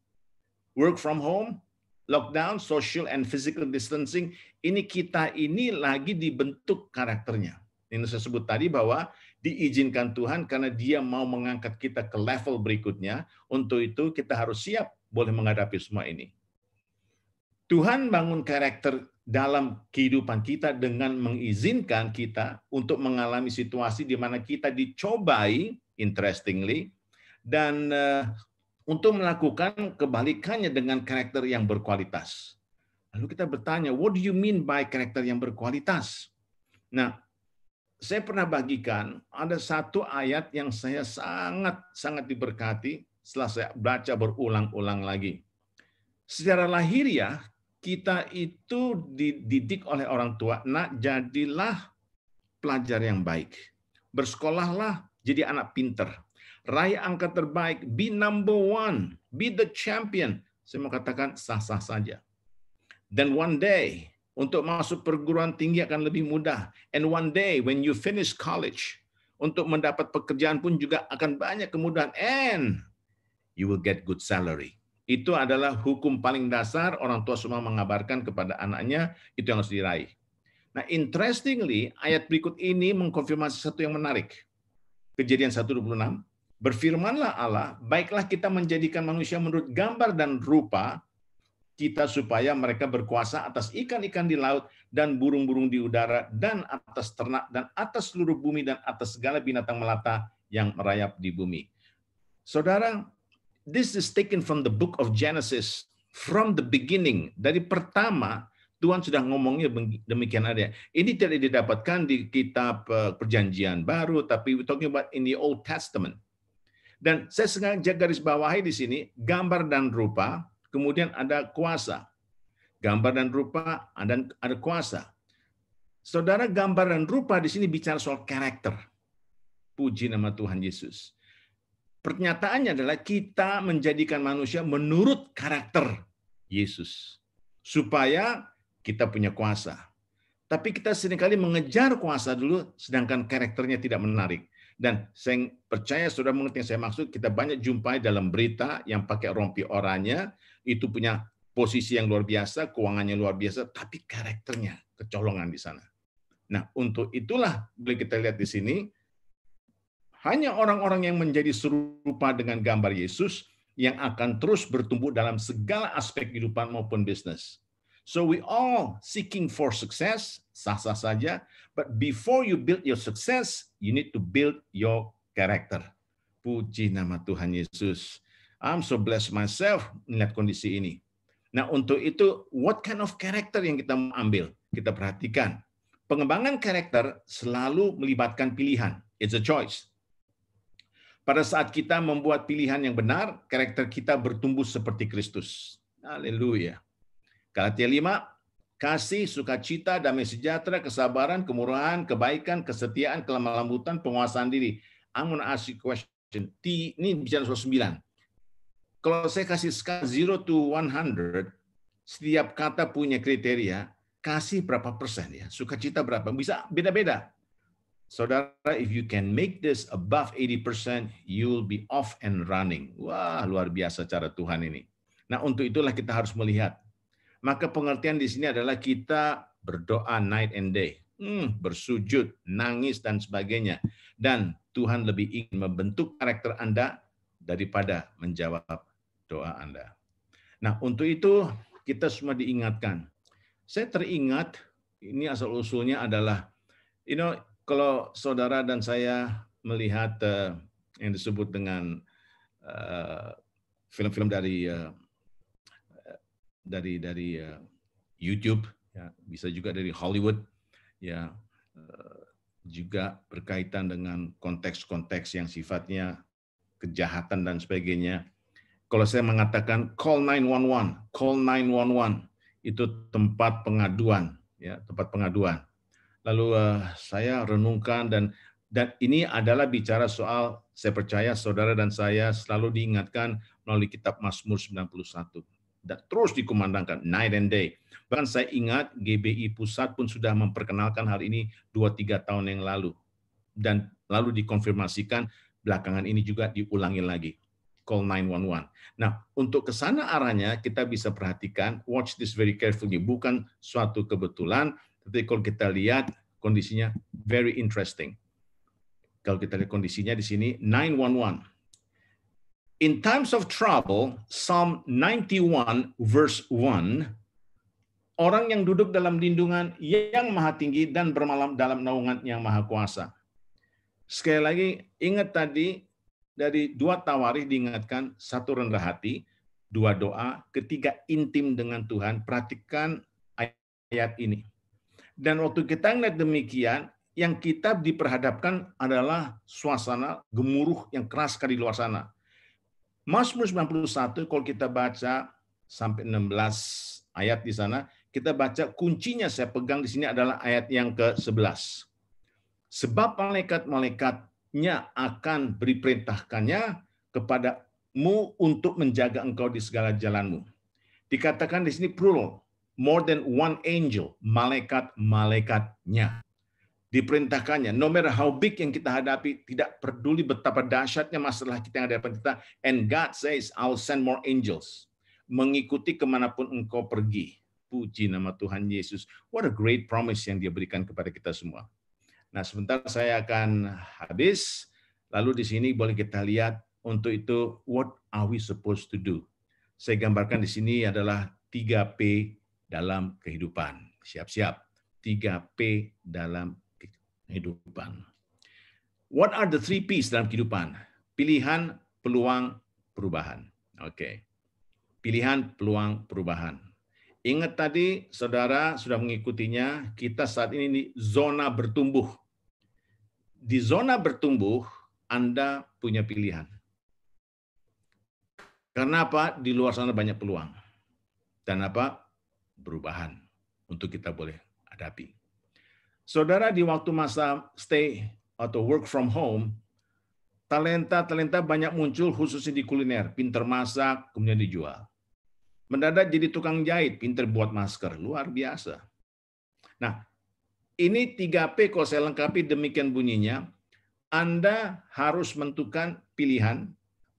Speaker 5: Work from home, lockdown, social and physical distancing. Ini kita ini lagi dibentuk karakternya. Ini saya sebut tadi bahwa diizinkan Tuhan karena dia mau mengangkat kita ke level berikutnya. Untuk itu kita harus siap boleh menghadapi semua ini. Tuhan bangun karakter dalam kehidupan kita dengan mengizinkan kita untuk mengalami situasi di mana kita dicobai, interestingly, dan eh, untuk melakukan kebalikannya dengan karakter yang berkualitas. Lalu kita bertanya, what do you mean by karakter yang berkualitas? Nah, saya pernah bagikan ada satu ayat yang saya sangat sangat diberkati setelah saya baca berulang-ulang lagi. Secara lahiriah, kita itu dididik oleh orang tua, nak jadilah pelajar yang baik. Bersekolahlah, jadi anak pinter. Raih angka terbaik, be number one, be the champion. Saya mau katakan sah-sah saja. Dan one day, untuk masuk perguruan tinggi akan lebih mudah. And one day, when you finish college, untuk mendapat pekerjaan pun juga akan banyak kemudahan. And you will get good salary. Itu adalah hukum paling dasar orang tua semua mengabarkan kepada anaknya, itu yang harus diraih. Nah, interestingly, ayat berikut ini mengkonfirmasi satu yang menarik. Kejadian 1.26, Berfirmanlah Allah, baiklah kita menjadikan manusia menurut gambar dan rupa kita supaya mereka berkuasa atas ikan-ikan di laut dan burung-burung di udara dan atas ternak dan atas seluruh bumi dan atas segala binatang melata yang merayap di bumi. Saudara, this is taken from the book of Genesis from the beginning dari pertama Tuhan sudah ngomongnya demikian ada. Ini tidak didapatkan di kitab eh, Perjanjian Baru, tapi we talking about in the Old Testament. Dan saya sengaja garis bawahi di sini gambar dan rupa, kemudian ada kuasa. Gambar dan rupa dan ada kuasa. Saudara gambar dan rupa di sini bicara soal karakter. Puji nama Tuhan Yesus pernyataannya adalah kita menjadikan manusia menurut karakter Yesus supaya kita punya kuasa. Tapi kita seringkali mengejar kuasa dulu sedangkan karakternya tidak menarik. Dan saya percaya sudah mengerti yang saya maksud, kita banyak jumpai dalam berita yang pakai rompi oranya itu punya posisi yang luar biasa, keuangannya luar biasa, tapi karakternya kecolongan di sana. Nah, untuk itulah boleh kita lihat di sini, hanya orang-orang yang menjadi serupa dengan gambar Yesus yang akan terus bertumbuh dalam segala aspek kehidupan maupun bisnis. So we all seeking for success, sah-sah saja, but before you build your success, you need to build your character. Puji nama Tuhan Yesus. I'm so blessed myself melihat kondisi ini. Nah, untuk itu what kind of character yang kita ambil? Kita perhatikan. Pengembangan karakter selalu melibatkan pilihan. It's a choice. Pada saat kita membuat pilihan yang benar, karakter kita bertumbuh seperti Kristus. Haleluya. Galatia 5, kasih, sukacita, damai sejahtera, kesabaran, kemurahan, kebaikan, kesetiaan, kelemah penguasaan diri. I'm gonna question. T, ini bicara soal 9. Kalau saya kasih skala 0 to 100, setiap kata punya kriteria, kasih berapa persen ya, sukacita berapa, bisa beda-beda. Saudara, if you can make this above 80%, you will be off and running. Wah, luar biasa cara Tuhan ini. Nah, untuk itulah kita harus melihat. Maka pengertian di sini adalah kita berdoa night and day, hmm, bersujud, nangis, dan sebagainya. Dan Tuhan lebih ingin membentuk karakter Anda daripada menjawab doa Anda. Nah, untuk itu kita semua diingatkan. Saya teringat, ini asal-usulnya adalah, you know, kalau saudara dan saya melihat uh, yang disebut dengan film eh, film-film dari uh, dari dari uh, YouTube, ya, bisa juga dari Hollywood, ya uh, juga berkaitan dengan konteks-konteks yang sifatnya kejahatan dan sebagainya. Kalau saya mengatakan call 911, call 911 itu tempat pengaduan, ya tempat pengaduan lalu uh, saya renungkan dan dan ini adalah bicara soal saya percaya saudara dan saya selalu diingatkan melalui kitab Mazmur 91 dan terus dikumandangkan night and day. Bahkan saya ingat GBI pusat pun sudah memperkenalkan hal ini 2-3 tahun yang lalu dan lalu dikonfirmasikan belakangan ini juga diulangi lagi call 911. Nah, untuk ke sana arahnya kita bisa perhatikan watch this very carefully bukan suatu kebetulan tapi kalau kita lihat kondisinya very interesting. Kalau kita lihat kondisinya di sini 911. In times of trouble, Psalm 91 verse 1 orang yang duduk dalam lindungan yang maha tinggi dan bermalam dalam naungan yang maha kuasa. Sekali lagi, ingat tadi dari dua tawarih diingatkan, satu rendah hati, dua doa, ketiga intim dengan Tuhan. Perhatikan ayat ini. Dan waktu kita ngeliat demikian, yang kita diperhadapkan adalah suasana gemuruh yang keras sekali di luar sana. Mazmur 91 kalau kita baca sampai 16 ayat di sana, kita baca kuncinya saya pegang di sini adalah ayat yang ke-11. Sebab malaikat-malaikatnya akan beri perintahkannya kepadamu untuk menjaga engkau di segala jalanmu. Dikatakan di sini plural more than one angel, malaikat-malaikatnya. Diperintahkannya, no matter how big yang kita hadapi, tidak peduli betapa dahsyatnya masalah kita yang ada kita, and God says, I'll send more angels. Mengikuti kemanapun engkau pergi. Puji nama Tuhan Yesus. What a great promise yang dia berikan kepada kita semua. Nah, sebentar saya akan habis. Lalu di sini boleh kita lihat untuk itu, what are we supposed to do? Saya gambarkan di sini adalah 3P dalam kehidupan. Siap-siap. 3P dalam kehidupan. What are the three P's dalam kehidupan? Pilihan, peluang, perubahan. Oke. Okay. Pilihan, peluang, perubahan. Ingat tadi saudara sudah mengikutinya, kita saat ini di zona bertumbuh. Di zona bertumbuh, Anda punya pilihan. Karena apa? Di luar sana banyak peluang. Dan apa? perubahan untuk kita boleh hadapi. Saudara di waktu masa stay atau work from home, talenta-talenta banyak muncul khususnya di kuliner, pinter masak, kemudian dijual. Mendadak jadi tukang jahit, pinter buat masker, luar biasa. Nah, ini 3P kalau saya lengkapi demikian bunyinya, Anda harus menentukan pilihan,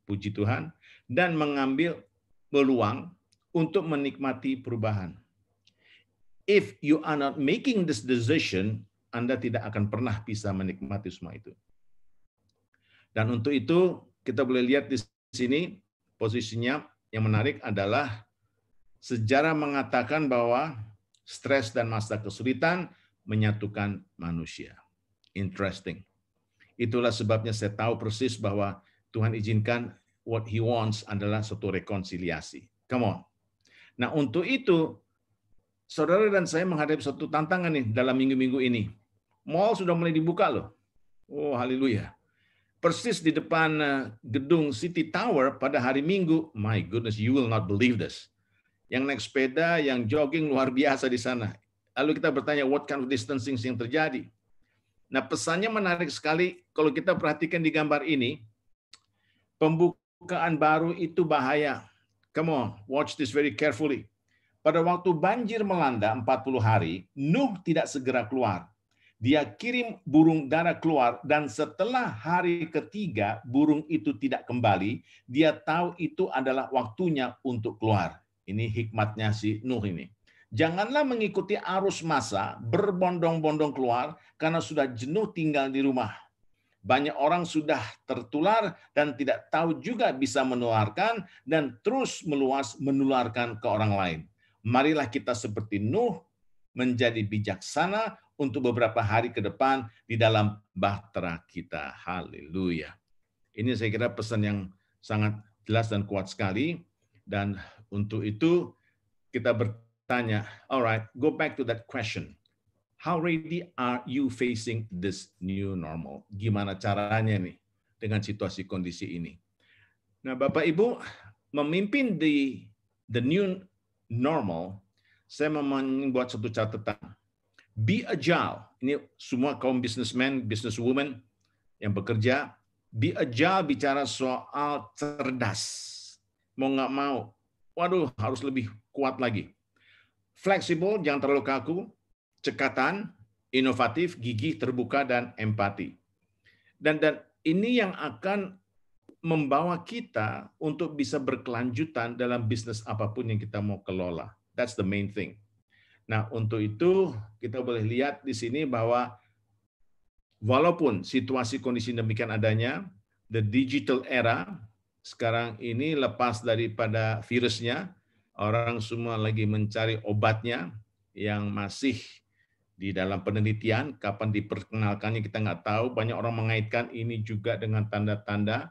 Speaker 5: puji Tuhan, dan mengambil peluang untuk menikmati perubahan if you are not making this decision, Anda tidak akan pernah bisa menikmati semua itu. Dan untuk itu kita boleh lihat di sini posisinya yang menarik adalah sejarah mengatakan bahwa stres dan masa kesulitan menyatukan manusia. Interesting. Itulah sebabnya saya tahu persis bahwa Tuhan izinkan what he wants adalah suatu rekonsiliasi. Come on. Nah, untuk itu saudara dan saya menghadapi satu tantangan nih dalam minggu-minggu ini. Mall sudah mulai dibuka loh. Oh, haleluya. Persis di depan eh, gedung City Tower pada hari Minggu, my goodness, you will not believe this. Yang naik sepeda, yang jogging luar biasa di sana. Lalu kita bertanya, what kind of distancing yang terjadi? Nah, pesannya menarik sekali kalau kita perhatikan di gambar ini. Pembukaan baru itu bahaya. Come on, watch this very carefully pada waktu banjir melanda 40 hari, Nuh tidak segera keluar. Dia kirim burung dara keluar dan setelah hari ketiga burung itu tidak kembali, dia tahu itu adalah waktunya untuk keluar. Ini hikmatnya si Nuh ini. Janganlah mengikuti arus masa berbondong-bondong keluar karena sudah jenuh tinggal di rumah. Banyak orang sudah tertular dan tidak tahu juga bisa menularkan dan terus meluas menularkan ke orang lain marilah kita seperti Nuh menjadi bijaksana untuk beberapa hari ke depan di dalam bahtera kita. Haleluya. Ini saya kira pesan yang sangat jelas dan kuat sekali. Dan untuk itu kita bertanya, alright, go back to that question. How ready are you facing this new normal? Gimana caranya nih dengan situasi kondisi ini? Nah, Bapak Ibu, memimpin di the new normal, saya membuat satu catatan. Be agile. Ini semua kaum businessman, businesswoman yang bekerja. Be agile bicara soal cerdas. Mau nggak mau. Waduh, harus lebih kuat lagi. Flexible, jangan terlalu kaku. Cekatan, inovatif, gigih, terbuka, dan empati. Dan, dan ini yang akan membawa kita untuk bisa berkelanjutan dalam bisnis apapun yang kita mau kelola. That's the main thing. Nah, untuk itu kita boleh lihat di sini bahwa walaupun situasi kondisi demikian adanya, the digital era sekarang ini lepas daripada virusnya, orang semua lagi mencari obatnya yang masih di dalam penelitian, kapan diperkenalkannya kita nggak tahu. Banyak orang mengaitkan ini juga dengan tanda-tanda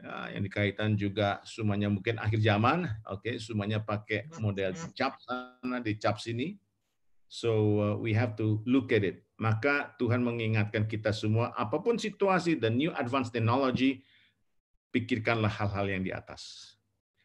Speaker 5: ya, yang dikaitan juga semuanya mungkin akhir zaman, oke, okay, semuanya pakai model cap, sana, di cap sini. So uh, we have to look at it. Maka Tuhan mengingatkan kita semua, apapun situasi dan new advanced technology, pikirkanlah hal-hal yang di atas.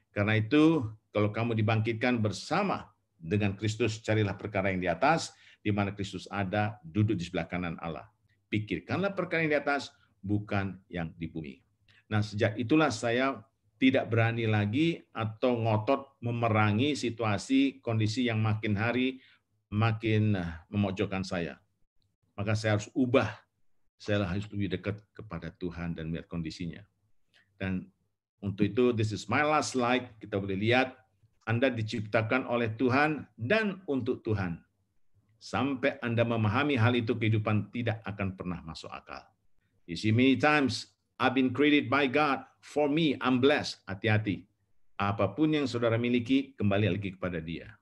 Speaker 5: Karena itu, kalau kamu dibangkitkan bersama dengan Kristus, carilah perkara yang di atas, di mana Kristus ada, duduk di sebelah kanan Allah. Pikirkanlah perkara yang di atas, bukan yang di bumi. Nah, sejak itulah saya tidak berani lagi atau ngotot memerangi situasi kondisi yang makin hari makin eh, memojokkan saya. Maka saya harus ubah, saya harus lebih dekat kepada Tuhan dan melihat kondisinya. Dan untuk itu, this is my last slide, kita boleh lihat Anda diciptakan oleh Tuhan dan untuk Tuhan. Sampai Anda memahami hal itu, kehidupan tidak akan pernah masuk akal. You see many times I've been created by God. For me, I'm blessed. Hati-hati. Apapun yang saudara miliki, kembali lagi kepada dia.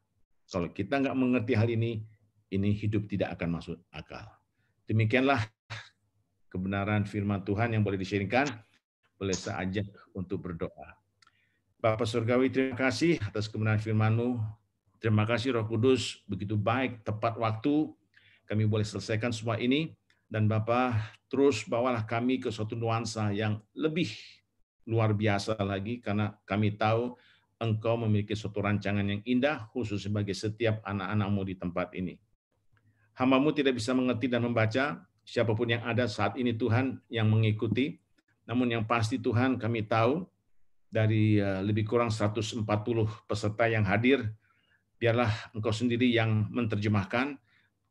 Speaker 5: Kalau kita nggak mengerti hal ini, ini hidup tidak akan masuk akal. Demikianlah kebenaran firman Tuhan yang boleh disharingkan. Boleh saya ajak untuk berdoa. Bapak Surgawi, terima kasih atas kebenaran firman-Mu. Terima kasih Roh Kudus, begitu baik, tepat waktu. Kami boleh selesaikan semua ini dan Bapak terus bawalah kami ke suatu nuansa yang lebih luar biasa lagi karena kami tahu engkau memiliki suatu rancangan yang indah khusus sebagai setiap anak-anakmu di tempat ini. Hamamu tidak bisa mengerti dan membaca siapapun yang ada saat ini Tuhan yang mengikuti. Namun yang pasti Tuhan kami tahu dari eh, lebih kurang 140 peserta yang hadir, biarlah engkau sendiri yang menerjemahkan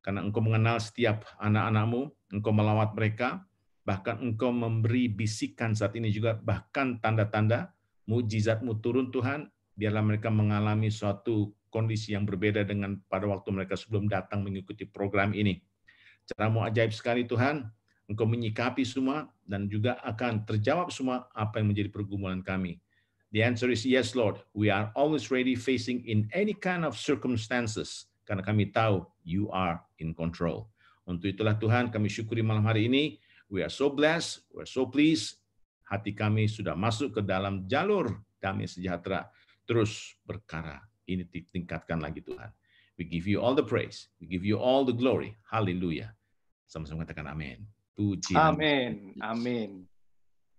Speaker 5: karena engkau mengenal setiap anak-anakmu engkau melawat mereka, bahkan engkau memberi bisikan saat ini juga, bahkan tanda-tanda mujizatmu turun Tuhan, biarlah mereka mengalami suatu kondisi yang berbeda dengan pada waktu mereka sebelum datang mengikuti program ini. Caramu ajaib sekali Tuhan, Engkau menyikapi semua dan juga akan terjawab semua apa yang menjadi pergumulan kami. The answer is yes, Lord. We are always ready facing in any kind of circumstances karena kami tahu you are in control. Untuk itulah Tuhan kami syukuri malam hari ini. We are so blessed, we are so pleased. Hati kami sudah masuk ke dalam jalur damai sejahtera. Terus berkara. Ini ditingkatkan lagi Tuhan. We give you all the praise. We give you
Speaker 3: all the glory. Haleluya. Sama-sama katakan amin. Puji. Amin. Amin.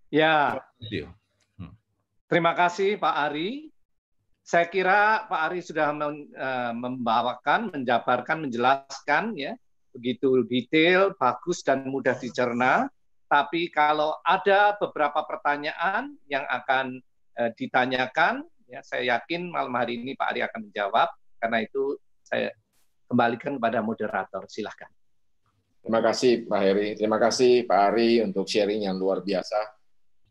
Speaker 3: Ya. Hmm. Terima kasih Pak Ari. Saya kira Pak Ari sudah eh, membawakan, menjabarkan, menjelaskan ya begitu detail, bagus dan mudah dicerna. Tapi kalau ada beberapa pertanyaan yang akan uh, ditanyakan, ya saya yakin malam hari ini Pak Ari akan menjawab. Karena itu saya kembalikan kepada
Speaker 1: moderator. Silahkan. Terima kasih Pak Heri. Terima kasih Pak Ari untuk sharing yang luar biasa.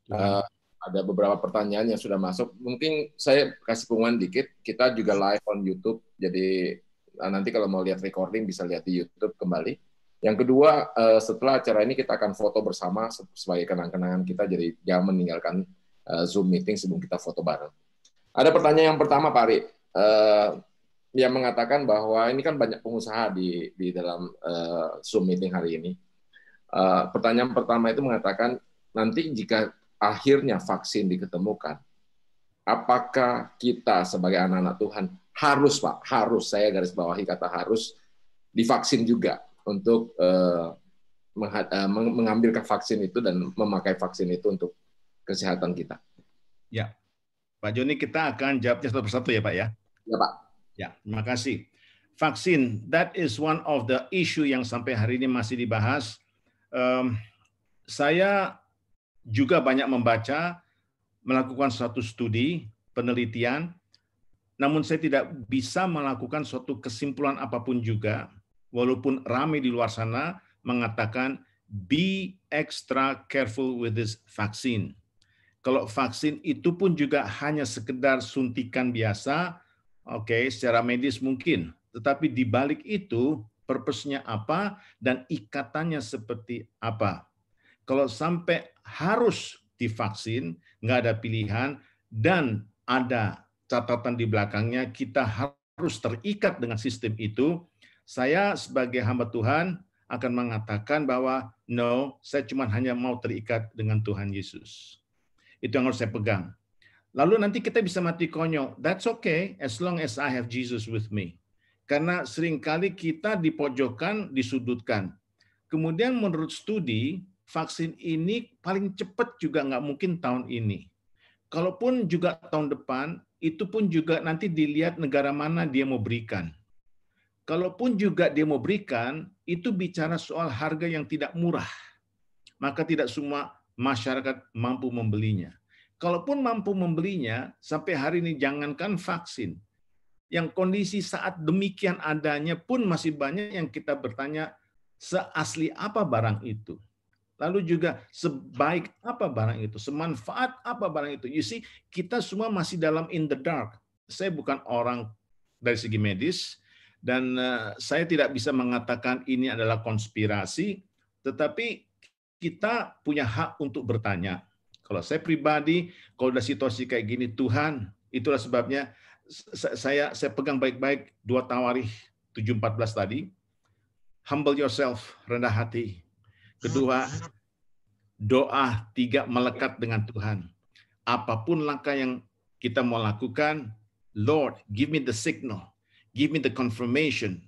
Speaker 1: Uh, ada beberapa pertanyaan yang sudah masuk. Mungkin saya kasih pengumuman dikit. Kita juga live on YouTube. Jadi Ah, nanti kalau mau lihat recording bisa lihat di YouTube kembali. Yang kedua, eh, setelah acara ini kita akan foto bersama sebagai kenang-kenangan kita jadi jangan meninggalkan eh, Zoom meeting sebelum kita foto bareng. Ada pertanyaan yang pertama Pak Ari eh, yang mengatakan bahwa ini kan banyak pengusaha di di dalam Zoom meeting hari ini. pertanyaan pertama itu mengatakan nanti jika akhirnya vaksin diketemukan, apakah kita sebagai anak-anak Tuhan harus Pak, harus saya garis bawahi kata harus divaksin juga untuk uh, mengambil vaksin itu dan memakai vaksin itu untuk kesehatan kita.
Speaker 5: Ya, Pak Joni kita akan jawabnya satu persatu ya Pak ya. Ya Pak. Ya, terima kasih. Vaksin, that is one of the issue yang sampai hari ini masih dibahas. Um, saya juga banyak membaca, melakukan suatu studi penelitian namun saya tidak bisa melakukan suatu kesimpulan apapun juga, walaupun ramai di luar sana mengatakan be extra careful with this vaccine. Kalau vaksin itu pun juga hanya sekedar suntikan biasa, oke, okay, secara medis mungkin. Tetapi di balik itu, purpose apa dan ikatannya seperti apa. Kalau sampai harus divaksin, nggak ada pilihan, dan ada catatan di belakangnya, kita harus terikat dengan sistem itu. Saya sebagai hamba Tuhan akan mengatakan bahwa no, saya cuma hanya mau terikat dengan Tuhan Yesus. Itu yang harus saya pegang. Lalu nanti kita bisa mati konyol. That's okay as long as I have Jesus with me. Karena seringkali kita dipojokkan, disudutkan. Kemudian menurut studi, vaksin ini paling cepat juga nggak mungkin tahun ini. Kalaupun juga tahun depan, itu pun juga nanti dilihat negara mana dia mau berikan. Kalaupun juga dia mau berikan, itu bicara soal harga yang tidak murah. Maka tidak semua masyarakat mampu membelinya. Kalaupun mampu membelinya, sampai hari ini jangankan vaksin. Yang kondisi saat demikian adanya pun masih banyak yang kita bertanya, seasli apa barang itu? Lalu juga sebaik apa barang itu, semanfaat apa barang itu. You see, kita semua masih dalam in the dark. Saya bukan orang dari segi medis dan eh, saya tidak bisa mengatakan ini adalah konspirasi, tetapi kita punya hak untuk bertanya. Kalau saya pribadi, kalau ada situasi kayak gini, Tuhan, itulah sebabnya saya saya pegang baik-baik dua tawarih 714 tadi. Humble yourself, rendah hati Kedua, doa tiga melekat dengan Tuhan. Apapun langkah yang kita mau lakukan, Lord, give me the signal, give me the confirmation.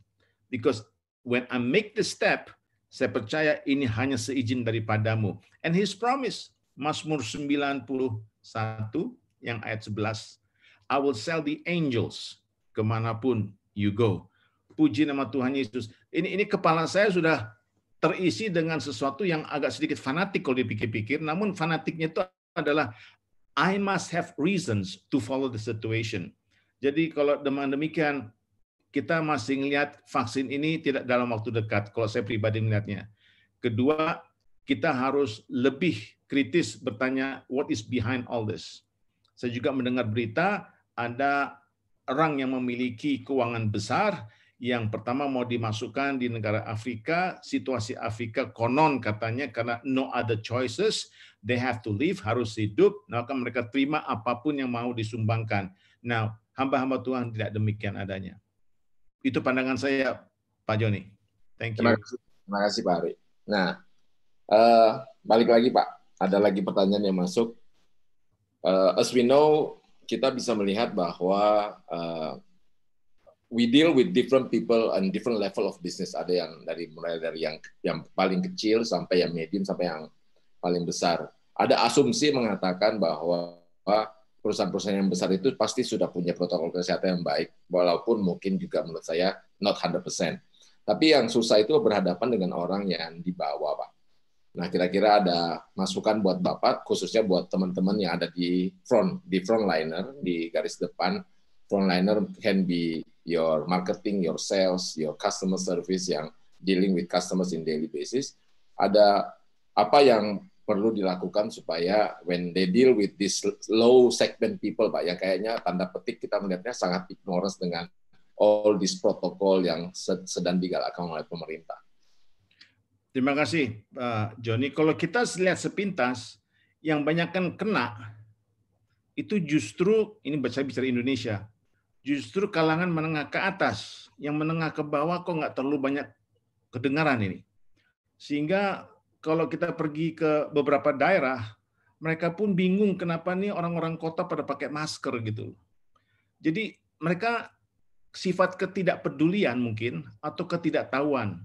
Speaker 5: Because when I make the step, saya percaya ini hanya seizin daripadamu. And his promise, Mazmur 91 yang ayat 11, I will sell the angels kemanapun you go. Puji nama Tuhan Yesus. Ini ini kepala saya sudah terisi dengan sesuatu yang agak sedikit fanatik kalau dipikir-pikir, namun fanatiknya itu adalah I must have reasons to follow the situation. Jadi kalau dengan demikian kita masih melihat vaksin ini tidak dalam waktu dekat kalau saya pribadi melihatnya. Kedua, kita harus lebih kritis bertanya what is behind all this. Saya juga mendengar berita ada orang yang memiliki keuangan besar yang pertama mau dimasukkan di negara Afrika, situasi Afrika konon katanya karena no other choices, they have to live, harus hidup, maka mereka terima apapun yang mau disumbangkan. Nah, hamba-hamba Tuhan tidak demikian adanya. Itu pandangan saya, Pak Joni.
Speaker 1: Thank you. Terima kasih, terima kasih Pak Ari. Nah, uh, balik lagi Pak, ada lagi pertanyaan yang masuk. Uh, as we know, kita bisa melihat bahwa uh, we deal with different people and different level of business. Ada yang dari mulai dari yang yang paling kecil sampai yang medium sampai yang paling besar. Ada asumsi mengatakan bahwa perusahaan-perusahaan yang besar itu pasti sudah punya protokol kesehatan yang baik, walaupun mungkin juga menurut saya not 100%. Tapi yang susah itu berhadapan dengan orang yang di bawah, Pak. Nah, kira-kira ada masukan buat Bapak, khususnya buat teman-teman yang ada di front, di frontliner, di garis depan. Frontliner can be your marketing, your sales, your customer service yang dealing with customers in daily basis, ada apa yang perlu dilakukan supaya when they deal with this low segment people, Pak, yang kayaknya tanda petik kita melihatnya sangat ignorance dengan all this protokol yang sedang digalakkan oleh pemerintah.
Speaker 5: Terima kasih, Pak Joni. Kalau kita lihat sepintas, yang banyak kan kena itu justru ini saya bicara Indonesia justru kalangan menengah ke atas, yang menengah ke bawah kok nggak terlalu banyak kedengaran ini. Sehingga kalau kita pergi ke beberapa daerah, mereka pun bingung kenapa nih orang-orang kota pada pakai masker gitu. Jadi mereka sifat ketidakpedulian mungkin atau ketidaktahuan.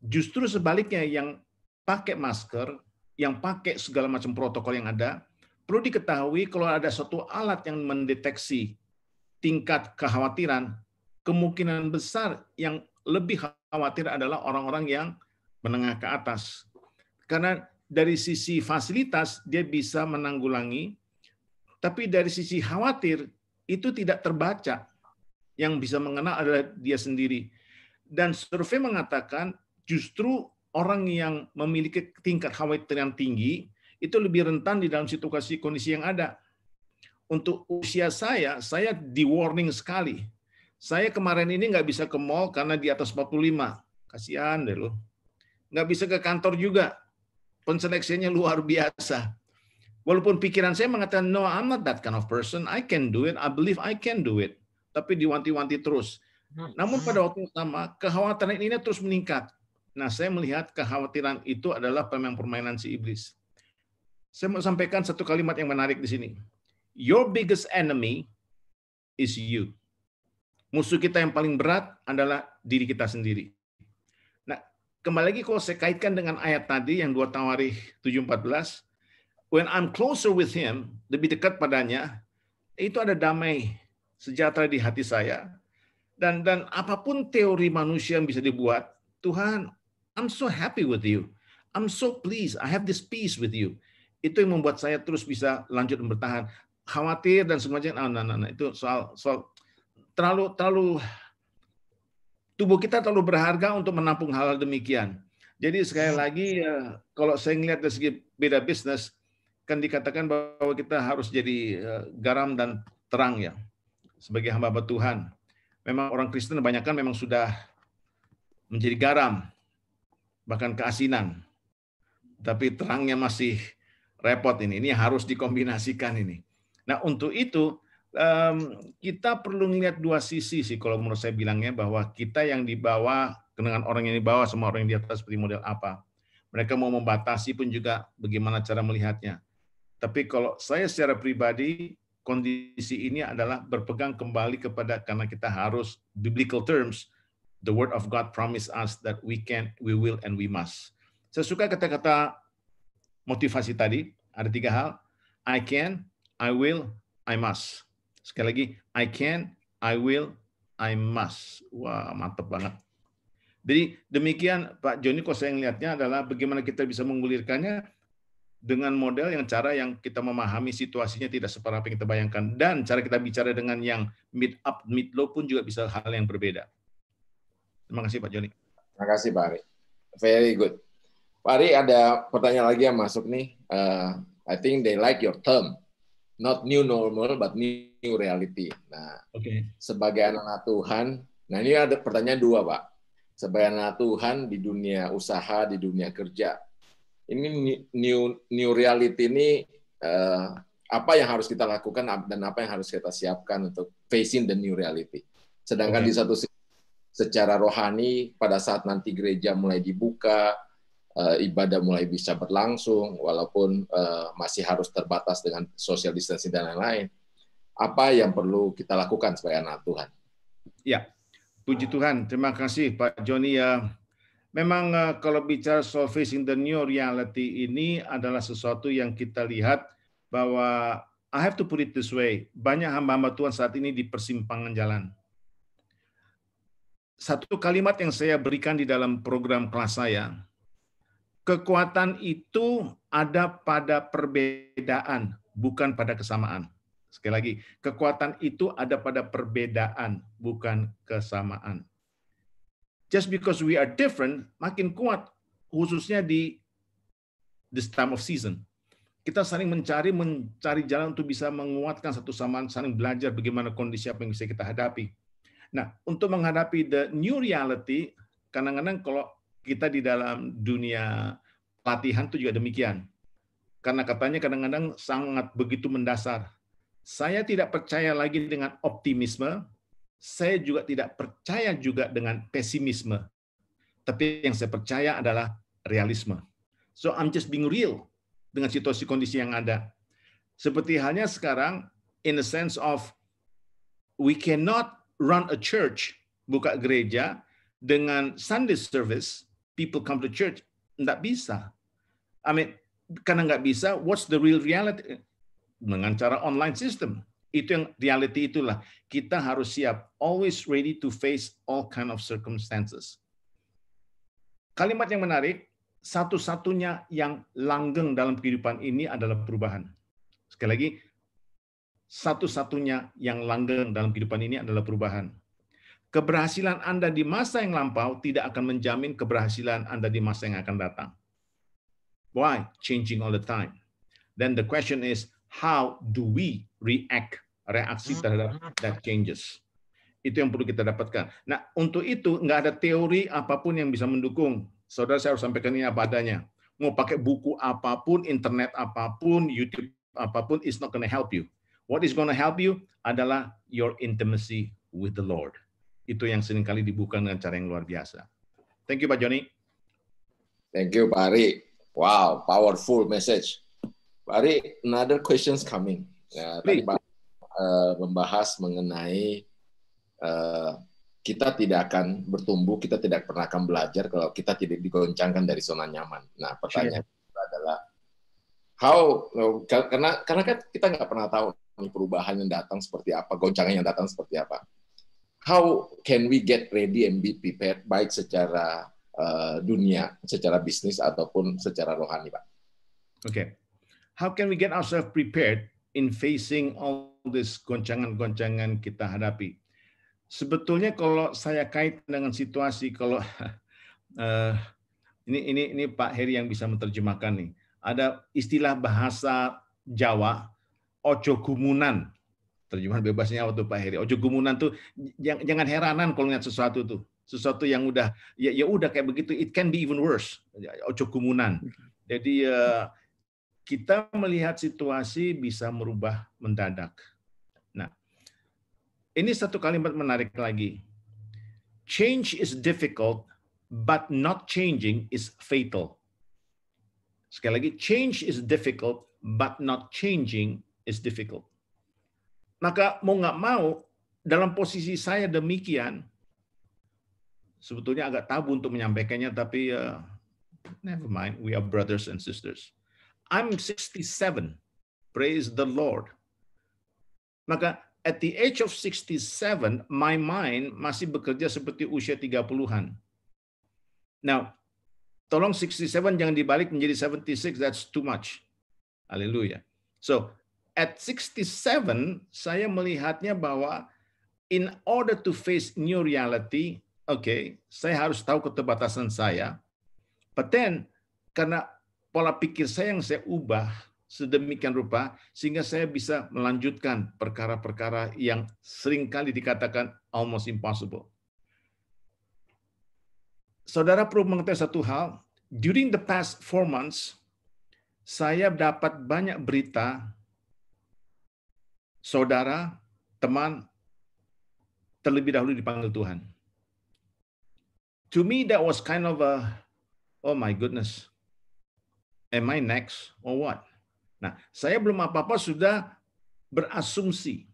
Speaker 5: Justru sebaliknya yang pakai masker, yang pakai segala macam protokol yang ada, perlu diketahui kalau ada suatu alat yang mendeteksi tingkat kekhawatiran, kemungkinan besar yang lebih khawatir adalah orang-orang yang menengah ke atas. Karena dari sisi fasilitas dia bisa menanggulangi, tapi dari sisi khawatir itu tidak terbaca. Yang bisa mengenal adalah dia sendiri. Dan survei mengatakan justru orang yang memiliki tingkat khawatir yang tinggi itu lebih rentan di dalam situasi kondisi yang ada untuk usia saya, saya di warning sekali. Saya kemarin ini nggak bisa ke mall karena di atas 45. Kasihan deh lo. Nggak bisa ke kantor juga. Penseleksiannya luar biasa. Walaupun pikiran saya mengatakan, no, I'm not that kind of person. I can do it. I believe I can do it. Tapi diwanti-wanti terus. Hmm. Namun pada waktu yang sama, kekhawatiran ini terus meningkat. Nah, saya melihat kekhawatiran itu adalah pemain permainan si iblis. Saya mau sampaikan satu kalimat yang menarik di sini your biggest enemy is you. Musuh kita yang paling berat adalah diri kita sendiri. Nah, kembali lagi kalau saya kaitkan dengan ayat tadi yang 2 Tawarikh 7:14, when I'm closer with him, lebih dekat padanya, itu ada damai sejahtera di hati saya. Dan dan apapun teori manusia yang bisa dibuat, Tuhan, I'm so happy with you. I'm so pleased. I have this peace with you. Itu yang membuat saya terus bisa lanjut bertahan khawatir dan semacam ah, nah, nah, nah, itu soal soal terlalu terlalu tubuh kita terlalu berharga untuk menampung hal, -hal demikian. Jadi sekali iya. lagi ya, kalau saya melihat dari segi beda bisnis kan dikatakan bahwa kita harus jadi eh, garam dan terang ya sebagai hamba-hamba Tuhan. Memang orang Kristen kebanyakan memang sudah menjadi garam bahkan keasinan. Tapi terangnya masih repot ini. Ini harus dikombinasikan ini. Nah untuk itu kita perlu melihat dua sisi sih kalau menurut saya bilangnya bahwa kita yang di bawah dengan orang yang di bawah sama orang yang di atas seperti model apa. Mereka mau membatasi pun juga bagaimana cara melihatnya. Tapi kalau saya secara pribadi kondisi ini adalah berpegang kembali kepada karena kita harus biblical terms the word of God promise us that we can, we will and we must. Saya suka kata-kata motivasi tadi, ada tiga hal. I can, I will, I must. Sekali lagi, I can, I will, I must. Wah, mantep banget. Jadi demikian Pak Joni, kalau saya melihatnya adalah bagaimana kita bisa menggulirkannya dengan model yang cara yang kita memahami situasinya tidak separah apa yang kita bayangkan dan cara kita bicara dengan yang mid up mid low pun juga bisa hal yang berbeda. Terima kasih Pak Joni.
Speaker 1: Terima kasih Pak Ari. Very good. Pak Ari ada pertanyaan lagi yang masuk nih. Uh, I think they like your term not new normal but new reality. Nah, okay. sebagai anak-anak Tuhan, nah ini ada pertanyaan dua pak. Sebagai anak Tuhan di dunia usaha, di dunia kerja, ini new new reality ini uh, apa yang harus kita lakukan dan apa yang harus kita siapkan untuk facing the new reality. Sedangkan okay. di satu sisi secara rohani pada saat nanti gereja mulai dibuka, uh, ibadah mulai bisa berlangsung walaupun uh, masih harus terbatas dengan social distancing dan lain-lain. Apa yang perlu kita lakukan sebagai anak Tuhan?
Speaker 5: Ya, puji Tuhan. Terima kasih Pak Joni. Ya, memang uh, kalau bicara soal facing the new reality ini adalah sesuatu yang kita lihat bahwa I have to put it this way, banyak hamba-hamba Tuhan saat ini di persimpangan jalan. Satu kalimat yang saya berikan di dalam program kelas saya, kekuatan itu ada pada perbedaan, bukan pada kesamaan. Sekali lagi, kekuatan itu ada pada perbedaan, bukan kesamaan. Just because we are different, makin kuat, khususnya di this time of season. Kita saling mencari mencari jalan untuk bisa menguatkan satu sama lain, saling belajar bagaimana kondisi apa yang bisa kita hadapi. Nah, untuk menghadapi the new reality, kadang-kadang kalau kita di dalam dunia pelatihan itu juga demikian. Karena katanya kadang-kadang sangat begitu mendasar. Saya tidak percaya lagi dengan optimisme, saya juga tidak percaya juga dengan pesimisme. Tapi yang saya percaya adalah realisme. So I'm just being real dengan situasi kondisi yang ada. Seperti halnya sekarang in the sense of we cannot run a church, buka gereja dengan Sunday service people come to church. Nggak bisa. I mean, karena nggak bisa, what's the real reality? Dengan cara online system. Itu yang reality itulah. Kita harus siap, always ready to face all kind of circumstances. Kalimat yang menarik, satu-satunya yang langgeng dalam kehidupan ini adalah perubahan. Sekali lagi, satu-satunya yang langgeng dalam kehidupan ini adalah perubahan keberhasilan Anda di masa yang lampau tidak akan menjamin keberhasilan Anda di masa yang akan datang. Why? Changing all the time. Then the question is, how do we react? Reaksi hmm. terhadap that changes. Itu yang perlu kita dapatkan. Nah, untuk itu nggak ada teori apapun yang bisa mendukung. Saudara saya harus sampaikan ini apa adanya. Mau pakai buku apapun, internet apapun, YouTube apapun, it's not gonna help you. What is gonna help you adalah your intimacy with the Lord itu yang seringkali dibuka dengan cara yang luar biasa.
Speaker 1: Thank you Pak Joni. Thank you Pak Ari. Wow, powerful message. Pak Ari, another questions coming. Ya, tadi Pak uh, membahas mengenai uh, kita tidak akan bertumbuh, kita tidak pernah akan belajar kalau kita tidak digoncangkan dari zona nyaman. Nah, pertanyaan sure. Iya. adalah how eh, karena karena kan kita nggak pernah tahu perubahan yang datang seperti apa, goncangan yang datang seperti apa how can we get ready and be prepared baik secara uh, dunia, secara bisnis ataupun secara rohani, Pak.
Speaker 5: Oke. Okay. How can we get ourselves prepared in facing all this goncangan-goncangan kita hadapi? Sebetulnya kalau saya kait dengan situasi kalau uh, ini ini ini Pak Heri yang bisa menerjemahkan nih. Ada istilah bahasa Jawa ojo gumunan terjemahan bebasnya waktu Pak Heri. Ojo gumunan tuh jangan, heranan kalau lihat sesuatu tuh. Sesuatu yang udah ya ya udah kayak begitu it can be even worse. Ojo gumunan. Jadi ya kita melihat situasi bisa merubah mendadak. Nah, ini satu kalimat menarik lagi. Change is difficult, but not changing is fatal. Sekali lagi, change is difficult, but not changing is difficult. Maka mau nggak mau, dalam posisi saya demikian, sebetulnya agak tabu untuk menyampaikannya, tapi uh, never mind, we are brothers and sisters. I'm 67, praise the Lord. Maka at the age of 67, my mind masih bekerja seperti usia 30-an. Now, tolong 67 jangan dibalik menjadi 76, that's too much. Haleluya. So, at 67 saya melihatnya bahwa in order to face new reality, oke, okay, saya harus tahu keterbatasan saya. But then karena pola pikir saya yang saya ubah sedemikian rupa sehingga saya bisa melanjutkan perkara-perkara yang sering kali dikatakan almost impossible. Saudara perlu mengetahui satu hal, during the past four months, saya dapat banyak berita saudara, teman, terlebih dahulu dipanggil Tuhan. To me that was kind of a, oh my goodness, am I next or what? Nah, saya belum apa-apa sudah berasumsi.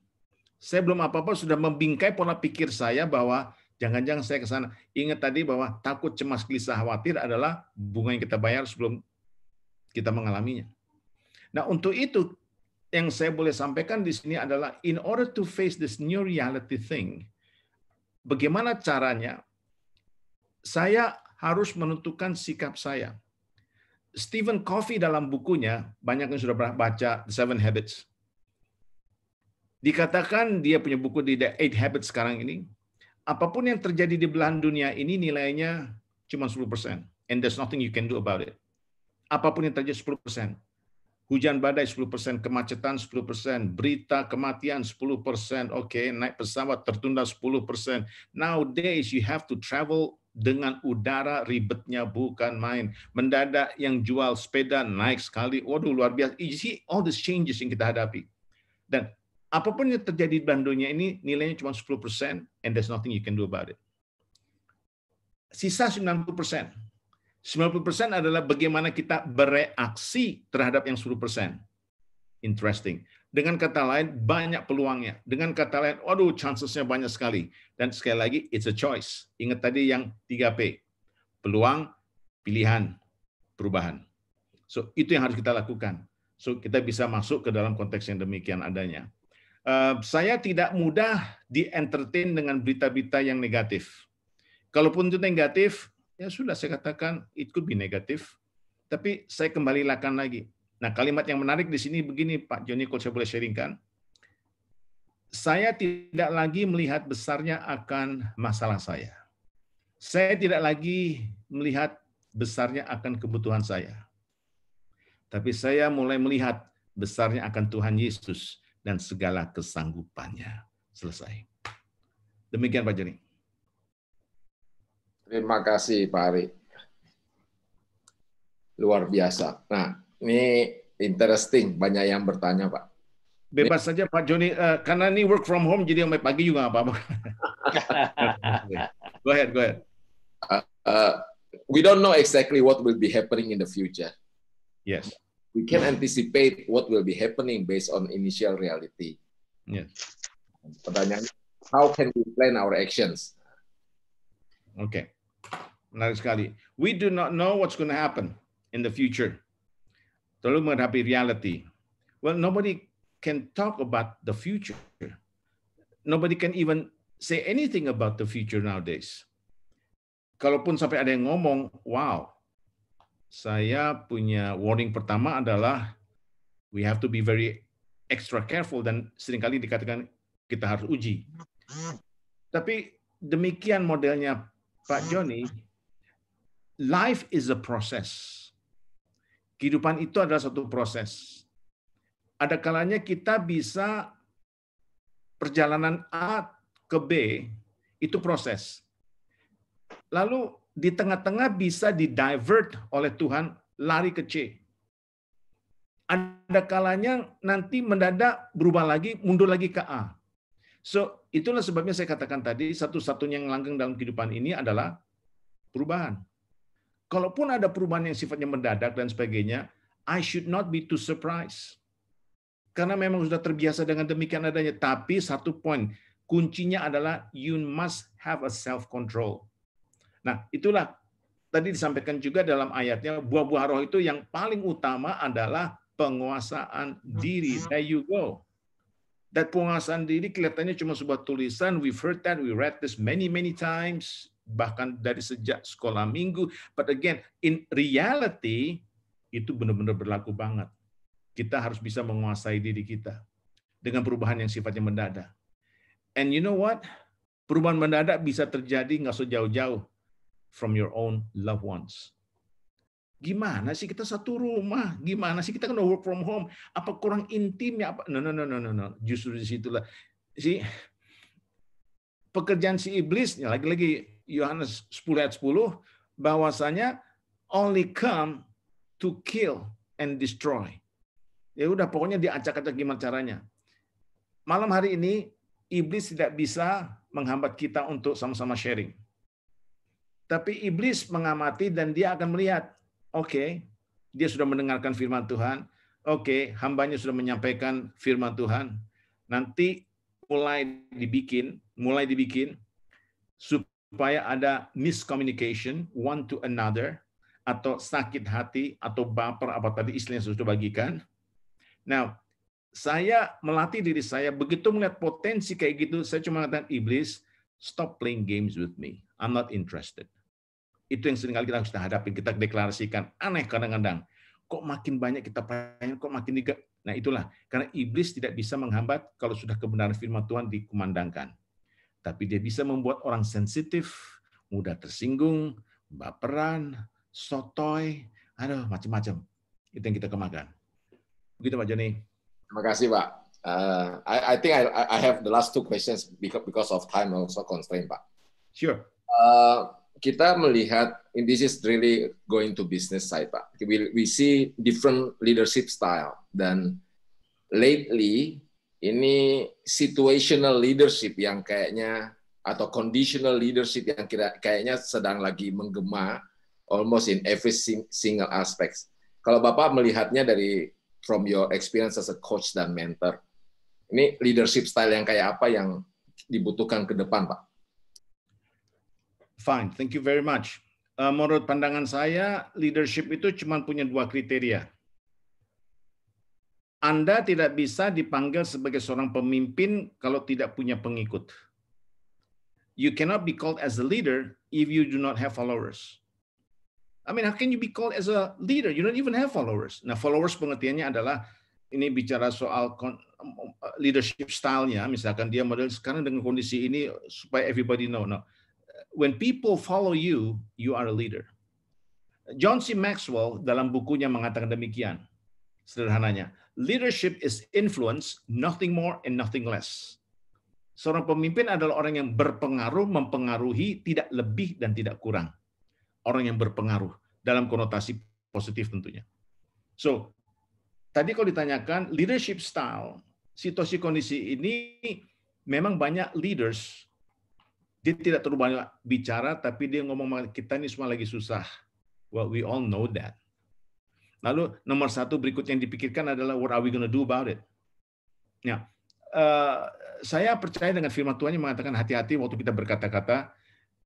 Speaker 5: Saya belum apa-apa sudah membingkai pola pikir saya bahwa jangan-jangan saya ke sana. Ingat tadi bahwa takut, cemas, gelisah, khawatir adalah bunga yang kita bayar sebelum kita mengalaminya. Nah, untuk itu yang saya boleh sampaikan di sini adalah in order to face this new reality thing, bagaimana caranya saya harus menentukan sikap saya. Stephen Covey dalam bukunya, banyak yang sudah pernah baca The Seven Habits. Dikatakan dia punya buku di The Eight Habits sekarang ini, apapun yang terjadi di belahan dunia ini nilainya cuma 10%. And there's nothing you can do about it. Apapun yang terjadi 10% hujan badai 10%, kemacetan 10%, berita kematian 10%, oke, okay, naik pesawat tertunda 10%. Nowadays you have to travel dengan udara ribetnya bukan main. Mendadak yang jual sepeda naik sekali. Waduh luar biasa. You see all these changes yang kita hadapi. Dan apapun yang terjadi di bandungnya ini nilainya cuma 10% and there's nothing you can do about it. Sisa 90% 90% adalah bagaimana kita bereaksi terhadap yang 10%. Interesting. Dengan kata lain, banyak peluangnya. Dengan kata lain, waduh, chancesnya banyak sekali. Dan sekali lagi, it's a choice. Ingat tadi yang 3P. Peluang, pilihan, perubahan. So, itu yang harus kita lakukan. So, kita bisa masuk ke dalam konteks yang demikian adanya. Uh, saya tidak mudah di-entertain dengan berita-berita yang negatif. Kalaupun itu negatif, ya sudah saya katakan it could be negatif, tapi saya kembali lakukan lagi. Nah kalimat yang menarik di sini begini Pak Joni, kalau saya boleh sharingkan. Saya tidak lagi melihat besarnya akan masalah saya. Saya tidak lagi melihat besarnya akan kebutuhan saya. Tapi saya mulai melihat besarnya akan Tuhan Yesus dan segala kesanggupannya. Selesai.
Speaker 1: Demikian Pak Joni. Terima kasih Pak Ari. Luar biasa. Nah, ini interesting, banyak yang bertanya Pak.
Speaker 5: Bebas saja Pak Joni, uh, karena ini work from home jadi sampai pagi juga nggak apa-apa.
Speaker 1: go ahead, go ahead. Uh, uh, we don't know exactly what will be happening in the future. Yes. We can anticipate what will be happening based on initial reality. Yes. Pertanyaannya, how can we plan our actions?
Speaker 5: Okay. Menarik sekali. We do not know what's going to happen in the future. Terlalu menghadapi reality. Well, nobody can talk about the future. Nobody can even say anything about the future nowadays. Kalaupun sampai ada yang ngomong, wow, saya punya warning pertama adalah we have to be very extra careful dan seringkali dikatakan kita harus uji. Tapi demikian modelnya Pak Joni, life is a process. Kehidupan itu adalah satu proses. Ada kalanya kita bisa perjalanan A ke B, itu proses. Lalu di tengah-tengah bisa di divert oleh Tuhan lari ke C. Ada kalanya nanti mendadak berubah lagi, mundur lagi ke A. So, itulah sebabnya saya katakan tadi, satu-satunya yang langgeng dalam kehidupan ini adalah perubahan. Kalaupun ada perubahan yang sifatnya mendadak dan sebagainya, I should not be too surprised. Karena memang sudah terbiasa dengan demikian adanya. Tapi satu poin, kuncinya adalah you must have a self-control. Nah, itulah tadi disampaikan juga dalam ayatnya, buah-buah roh itu yang paling utama adalah penguasaan diri. There you go. That penguasaan diri kelihatannya cuma sebuah tulisan. We've heard that, we read this many, many times. Bahkan dari sejak sekolah minggu. But again, in reality, itu benar-benar berlaku banget. Kita harus bisa menguasai diri kita dengan perubahan yang sifatnya mendadak. And you know what? Perubahan mendadak bisa terjadi nggak sejauh jauh from your own loved ones. Gimana sih kita satu rumah? Gimana sih kita kan work from home? Apa kurang intim ya Apa? No, no, no, no, no, no. Justru disitulah si pekerjaan si iblis. lagi-lagi ya Yohanes 10 ayat 10 bahwasanya only come to kill and destroy. Ya udah pokoknya diacak-acak gimana caranya. Malam hari ini iblis tidak bisa menghambat kita untuk sama-sama sharing. Tapi iblis mengamati dan dia akan melihat Oke, okay. dia sudah mendengarkan firman Tuhan. Oke, okay. hambanya sudah menyampaikan firman Tuhan. Nanti mulai dibikin, mulai dibikin supaya ada miscommunication one to another atau sakit hati atau baper apa tadi istilah yang sudah bagikan. Nah, saya melatih diri saya begitu melihat potensi kayak gitu, saya cuma katakan iblis, stop playing games with me. I'm not interested. Itu yang seringkali kita harus hadapi. Kita deklarasikan. Aneh kadang-kadang. Kok makin banyak kita pelayan, kok makin tiga. Nah itulah. Karena iblis tidak bisa menghambat kalau sudah kebenaran firman Tuhan dikumandangkan. Tapi dia bisa membuat orang sensitif, mudah tersinggung, baperan, sotoy, aduh macam-macam. Itu yang kita kemakan.
Speaker 1: Begitu Pak Joni. Terima kasih Pak. Uh, I, I think I, I have the last two questions because, because of time also constraint Pak. Sure. Uh, kita melihat and this is really going to business side pak we, we see different leadership style dan lately ini situational leadership yang kayaknya atau conditional leadership yang kira, kayaknya sedang lagi menggema almost in every single aspects. Kalau Bapak melihatnya dari from your experience as a coach dan mentor, ini leadership style yang kayak apa yang dibutuhkan ke depan, Pak? Fine, thank you very much. Uh, menurut
Speaker 5: pandangan saya, leadership itu cuma punya dua kriteria. Anda tidak bisa dipanggil sebagai seorang pemimpin kalau tidak punya pengikut. You cannot be called as a leader if you do not have followers. I mean, how can you be called as a leader? You don't even have followers. Nah, followers pengertiannya adalah ini bicara soal um, um, leadership stylenya. Misalkan dia model sekarang dengan kondisi ini supaya everybody know. No when people follow you, you are a leader. John C. Maxwell dalam bukunya mengatakan demikian. Sederhananya, leadership is influence, nothing more and nothing less. Seorang pemimpin adalah orang yang berpengaruh, mempengaruhi, tidak lebih dan tidak kurang. Orang yang berpengaruh dalam konotasi positif tentunya. So, tadi kalau ditanyakan leadership style, situasi kondisi ini memang banyak leaders dia tidak terlalu banyak bicara, tapi dia ngomong kita ini semua lagi susah. Well, we all know that. Lalu nomor satu berikutnya yang dipikirkan adalah what are we gonna do about it? Ya, uh, saya percaya dengan firman Tuhan yang mengatakan hati-hati waktu kita berkata-kata.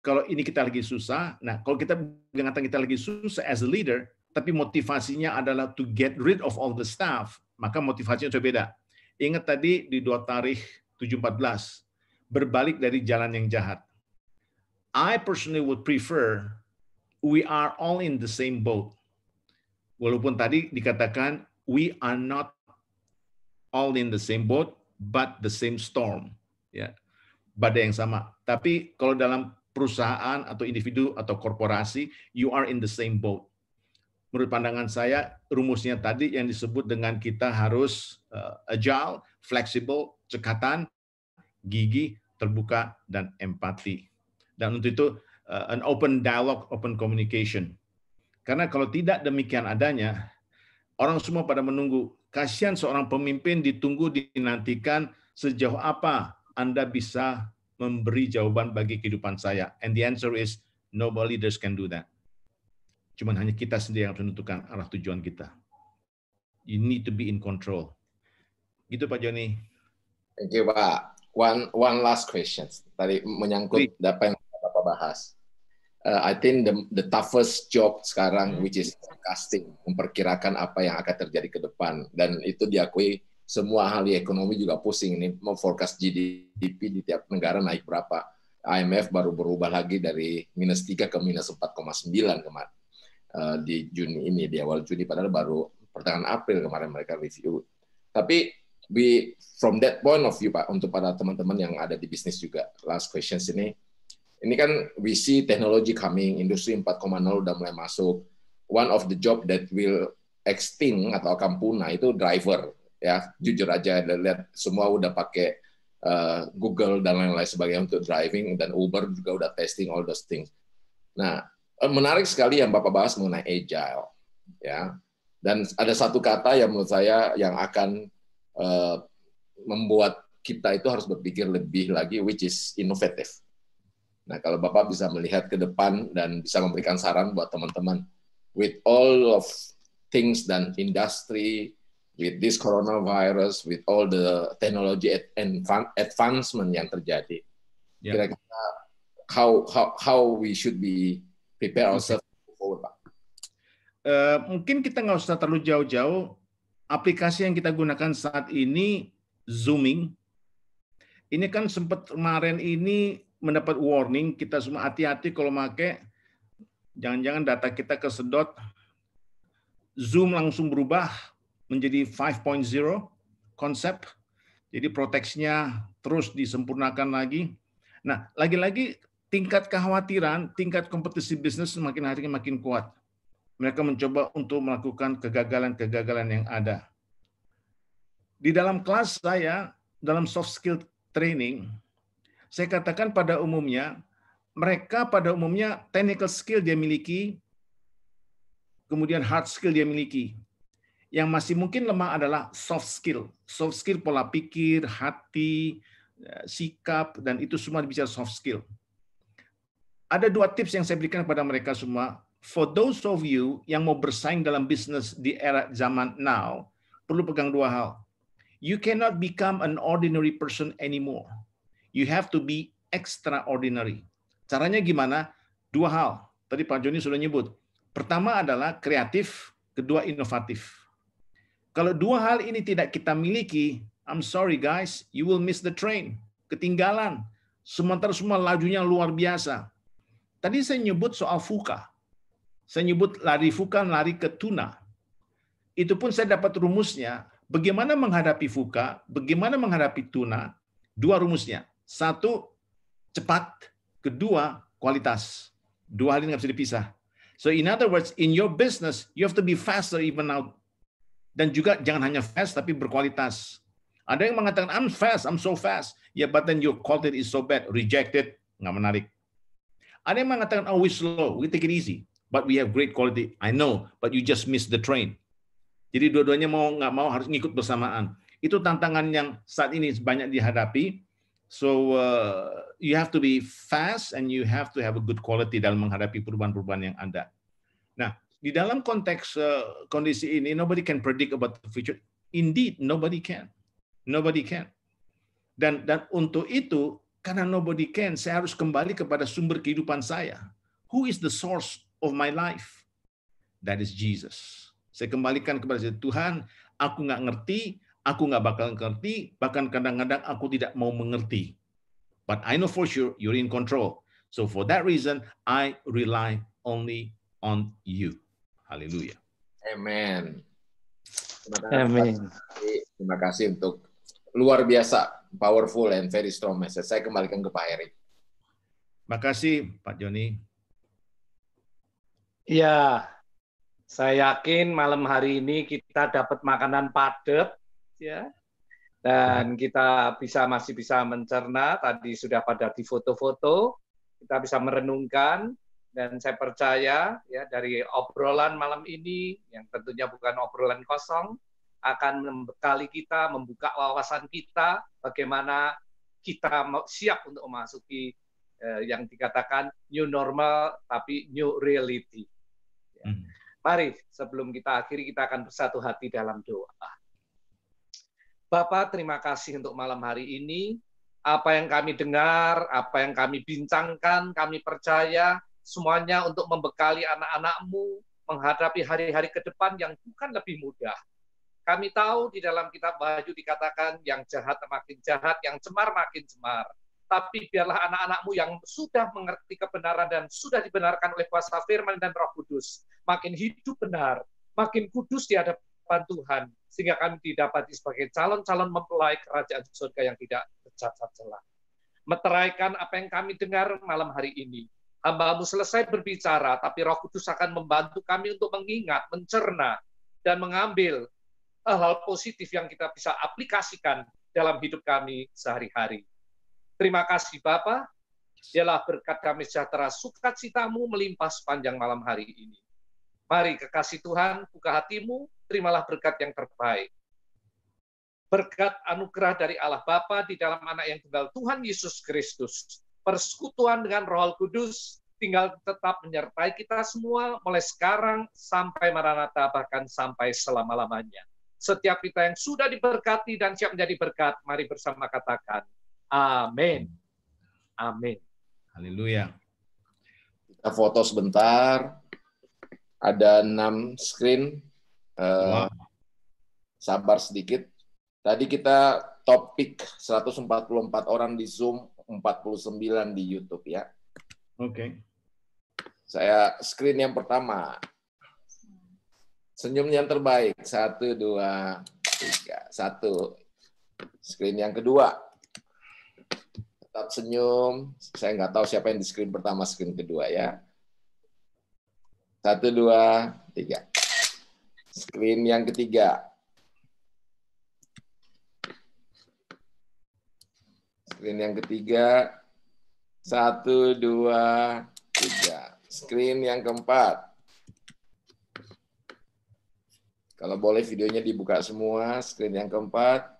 Speaker 5: Kalau ini kita lagi susah, nah kalau kita mengatakan kita lagi susah as a leader, tapi motivasinya adalah to get rid of all the staff, maka motivasinya sudah beda. Ingat tadi di dua tarikh 714, berbalik dari jalan yang jahat. I personally would prefer we are all in the same boat. Walaupun tadi dikatakan we are not all in the same boat but the same storm. Ya. Badai yang sama. Tapi kalau dalam perusahaan atau individu atau korporasi, you are in the same boat. Menurut pandangan saya, rumusnya tadi yang disebut dengan kita harus uh, agile, flexible, cekatan, gigi, terbuka, dan empati. Dan untuk itu uh, an open dialogue, open communication. Karena kalau tidak demikian adanya, orang semua pada menunggu. Kasihan seorang pemimpin ditunggu, dinantikan sejauh apa Anda bisa memberi jawaban bagi kehidupan saya. And the answer is nobody leaders can do that. Cuman hanya kita sendiri yang menentukan arah tujuan kita. You need to be in
Speaker 1: control. Gitu Pak Joni. Thank you Pak. One one last question. Tadi menyangkut Please. apa yang Bapak bahas. Uh, I think the, the toughest job sekarang hmm. which is casting memperkirakan apa yang akan terjadi ke depan dan itu diakui semua ahli ekonomi juga pusing ini memforecast GDP di tiap negara naik berapa. IMF baru berubah lagi dari minus 3 ke minus 4,9 kemarin uh, di Juni ini di awal Juni padahal baru pertengahan April kemarin mereka review. Tapi we from that point of view Pak untuk para teman-teman yang ada di bisnis juga last questions ini ini kan we see technology coming, industri 4.0 udah mulai masuk. One of the job that will extinct atau akan punah itu driver. Ya, jujur aja lihat semua udah pakai uh, Google dan lain-lain sebagainya untuk driving dan Uber juga udah testing all those things. Nah, eh, menarik sekali yang Bapak bahas mengenai agile, ya. Dan ada satu kata yang menurut saya yang akan uh, membuat kita itu harus berpikir lebih lagi, which is innovative. Nah, kalau Bapak bisa melihat ke depan dan bisa memberikan saran buat teman-teman, with all of things dan industry, with this coronavirus, with all the technology advancement yang terjadi, yeah. kira-kira how how how we should be prepare ourselves okay. forward, Pak.
Speaker 5: Uh, mungkin
Speaker 1: kita nggak usah terlalu jauh-jauh. Aplikasi yang
Speaker 5: kita gunakan saat ini, Zooming. Ini kan sempat kemarin ini mendapat warning, kita semua hati-hati kalau make jangan-jangan data kita kesedot Zoom langsung berubah menjadi 5.0 konsep. Jadi proteksinya terus disempurnakan lagi. Nah, lagi-lagi tingkat kekhawatiran, tingkat kompetisi bisnis semakin hari makin kuat. Mereka mencoba untuk melakukan kegagalan-kegagalan yang ada. Di dalam kelas saya, dalam soft skill training, saya katakan pada umumnya, mereka pada umumnya technical skill dia miliki, kemudian hard skill dia miliki. Yang masih mungkin lemah adalah soft skill. Soft skill pola pikir, hati, ya, sikap, dan itu semua bisa soft skill. Ada dua tips yang saya berikan kepada mereka semua. For those of you yang mau bersaing dalam bisnis di era zaman now, perlu pegang dua hal. You cannot become an ordinary person anymore you have to be extraordinary. Caranya gimana? Dua hal. Tadi Pak Joni sudah nyebut. Pertama adalah kreatif, kedua inovatif. Kalau dua hal ini tidak kita miliki, I'm sorry guys, you will miss the train. Ketinggalan. Sementara semua lajunya luar biasa. Tadi saya nyebut soal fuka. Saya nyebut lari fuka, lari ke tuna. Itu pun saya dapat rumusnya. Bagaimana menghadapi fuka, bagaimana menghadapi tuna, dua rumusnya. Satu, cepat. Kedua, kualitas. Dua hal ini nggak bisa dipisah. So in other words, in your business, you have to be faster even now. Dan juga jangan hanya fast, tapi berkualitas. Ada yang mengatakan, I'm fast, I'm so fast. Ya, yeah, but then your quality is so bad. Rejected. Nggak menarik. Ada yang mengatakan, oh, we slow, we take it easy. But we have great quality. I know, but you just miss the train. Jadi dua-duanya mau nggak mau harus ngikut bersamaan. Itu tantangan yang saat ini banyak dihadapi So uh, you have to be fast and you have to have a good quality dalam menghadapi perubahan-perubahan yang ada. Nah, di dalam konteks uh, kondisi ini, nobody can predict about the future. Indeed, nobody can. Nobody can. Dan dan untuk itu, karena nobody can, saya harus kembali kepada sumber kehidupan saya. Who is the source of my life? That is Jesus. Saya kembalikan kepada Tuhan. Aku nggak ngerti, aku nggak bakal ngerti, bahkan kadang-kadang aku tidak mau mengerti. But I know for sure you're in control. So for that reason, I rely only on you.
Speaker 1: Hallelujah. Amen. Amen. Terima kasih untuk luar biasa, powerful and very strong message. Saya kembalikan ke Pak Erik.
Speaker 5: kasih, Pak Joni.
Speaker 3: Iya, saya yakin malam hari ini kita dapat makanan padat, ya dan kita bisa masih bisa mencerna tadi sudah pada di foto-foto kita bisa merenungkan dan saya percaya ya dari obrolan malam ini yang tentunya bukan obrolan kosong akan membekali kita membuka wawasan kita bagaimana kita siap untuk memasuki eh, yang dikatakan new normal tapi new reality. Ya. Mari sebelum kita akhiri kita akan bersatu hati dalam doa. Bapak, terima kasih untuk malam hari ini. Apa yang kami dengar, apa yang kami bincangkan, kami percaya semuanya untuk membekali anak-anakmu menghadapi hari-hari ke depan yang bukan lebih mudah. Kami tahu di dalam kitab Wahyu dikatakan yang jahat makin jahat, yang cemar makin cemar. Tapi biarlah anak-anakmu yang sudah mengerti kebenaran dan sudah dibenarkan oleh kuasa firman dan roh kudus, makin hidup benar, makin kudus di hadapan harapan Tuhan, sehingga kami didapati sebagai calon-calon mempelai kerajaan surga yang tidak tercatat celah. Meteraikan apa yang kami dengar malam hari ini. hamba Hambamu selesai berbicara, tapi roh kudus akan membantu kami untuk mengingat, mencerna, dan mengambil hal-hal positif yang kita bisa aplikasikan dalam hidup kami sehari-hari. Terima kasih Bapak, dialah berkat kami sejahtera, sukacitamu melimpah sepanjang malam hari ini. Mari kekasih Tuhan, buka hatimu, terimalah berkat yang terbaik. Berkat anugerah dari Allah Bapa di dalam anak yang tunggal Tuhan Yesus Kristus. Persekutuan dengan roh kudus tinggal tetap menyertai kita semua mulai sekarang sampai Maranatha bahkan sampai selama-lamanya. Setiap kita yang sudah diberkati dan siap menjadi berkat, mari bersama katakan, Amin.
Speaker 1: Amin. Haleluya. Kita foto sebentar. Ada enam screen Eh, sabar sedikit. Tadi kita topik 144 orang di Zoom, 49 di YouTube ya. Oke. Okay. Saya screen yang pertama. Senyum yang terbaik. Satu, dua, tiga. Satu. Screen yang kedua. Tetap senyum. Saya nggak tahu siapa yang di screen pertama, screen kedua ya. Satu, dua, tiga. Screen yang ketiga. Screen yang ketiga. Satu, dua, tiga. Screen yang keempat. Kalau boleh videonya dibuka semua. Screen yang keempat.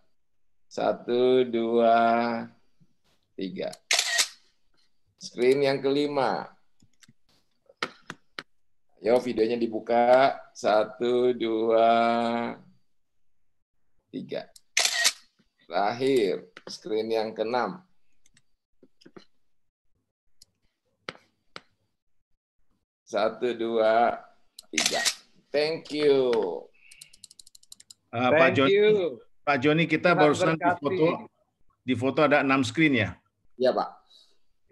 Speaker 1: Satu, dua, tiga. Screen yang kelima. Yo, videonya dibuka. Satu, dua, tiga. Terakhir, screen yang keenam. Satu, dua, tiga. Thank you.
Speaker 5: Uh, Thank Pak Joni, you. Pak Joni kita, Terima barusan di foto, di foto ada enam screen ya? Iya Pak.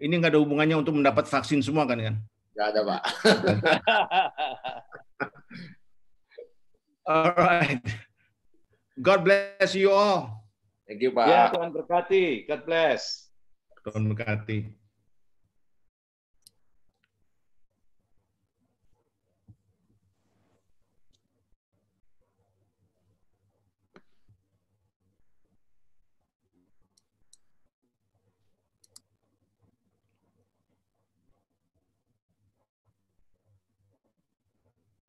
Speaker 5: Ini nggak ada hubungannya untuk mendapat vaksin semua kan kan? Gak ada, Pak. all right. God bless you all. Thank you, Pak. Ya, Tuhan berkati. God bless. Tuhan berkati.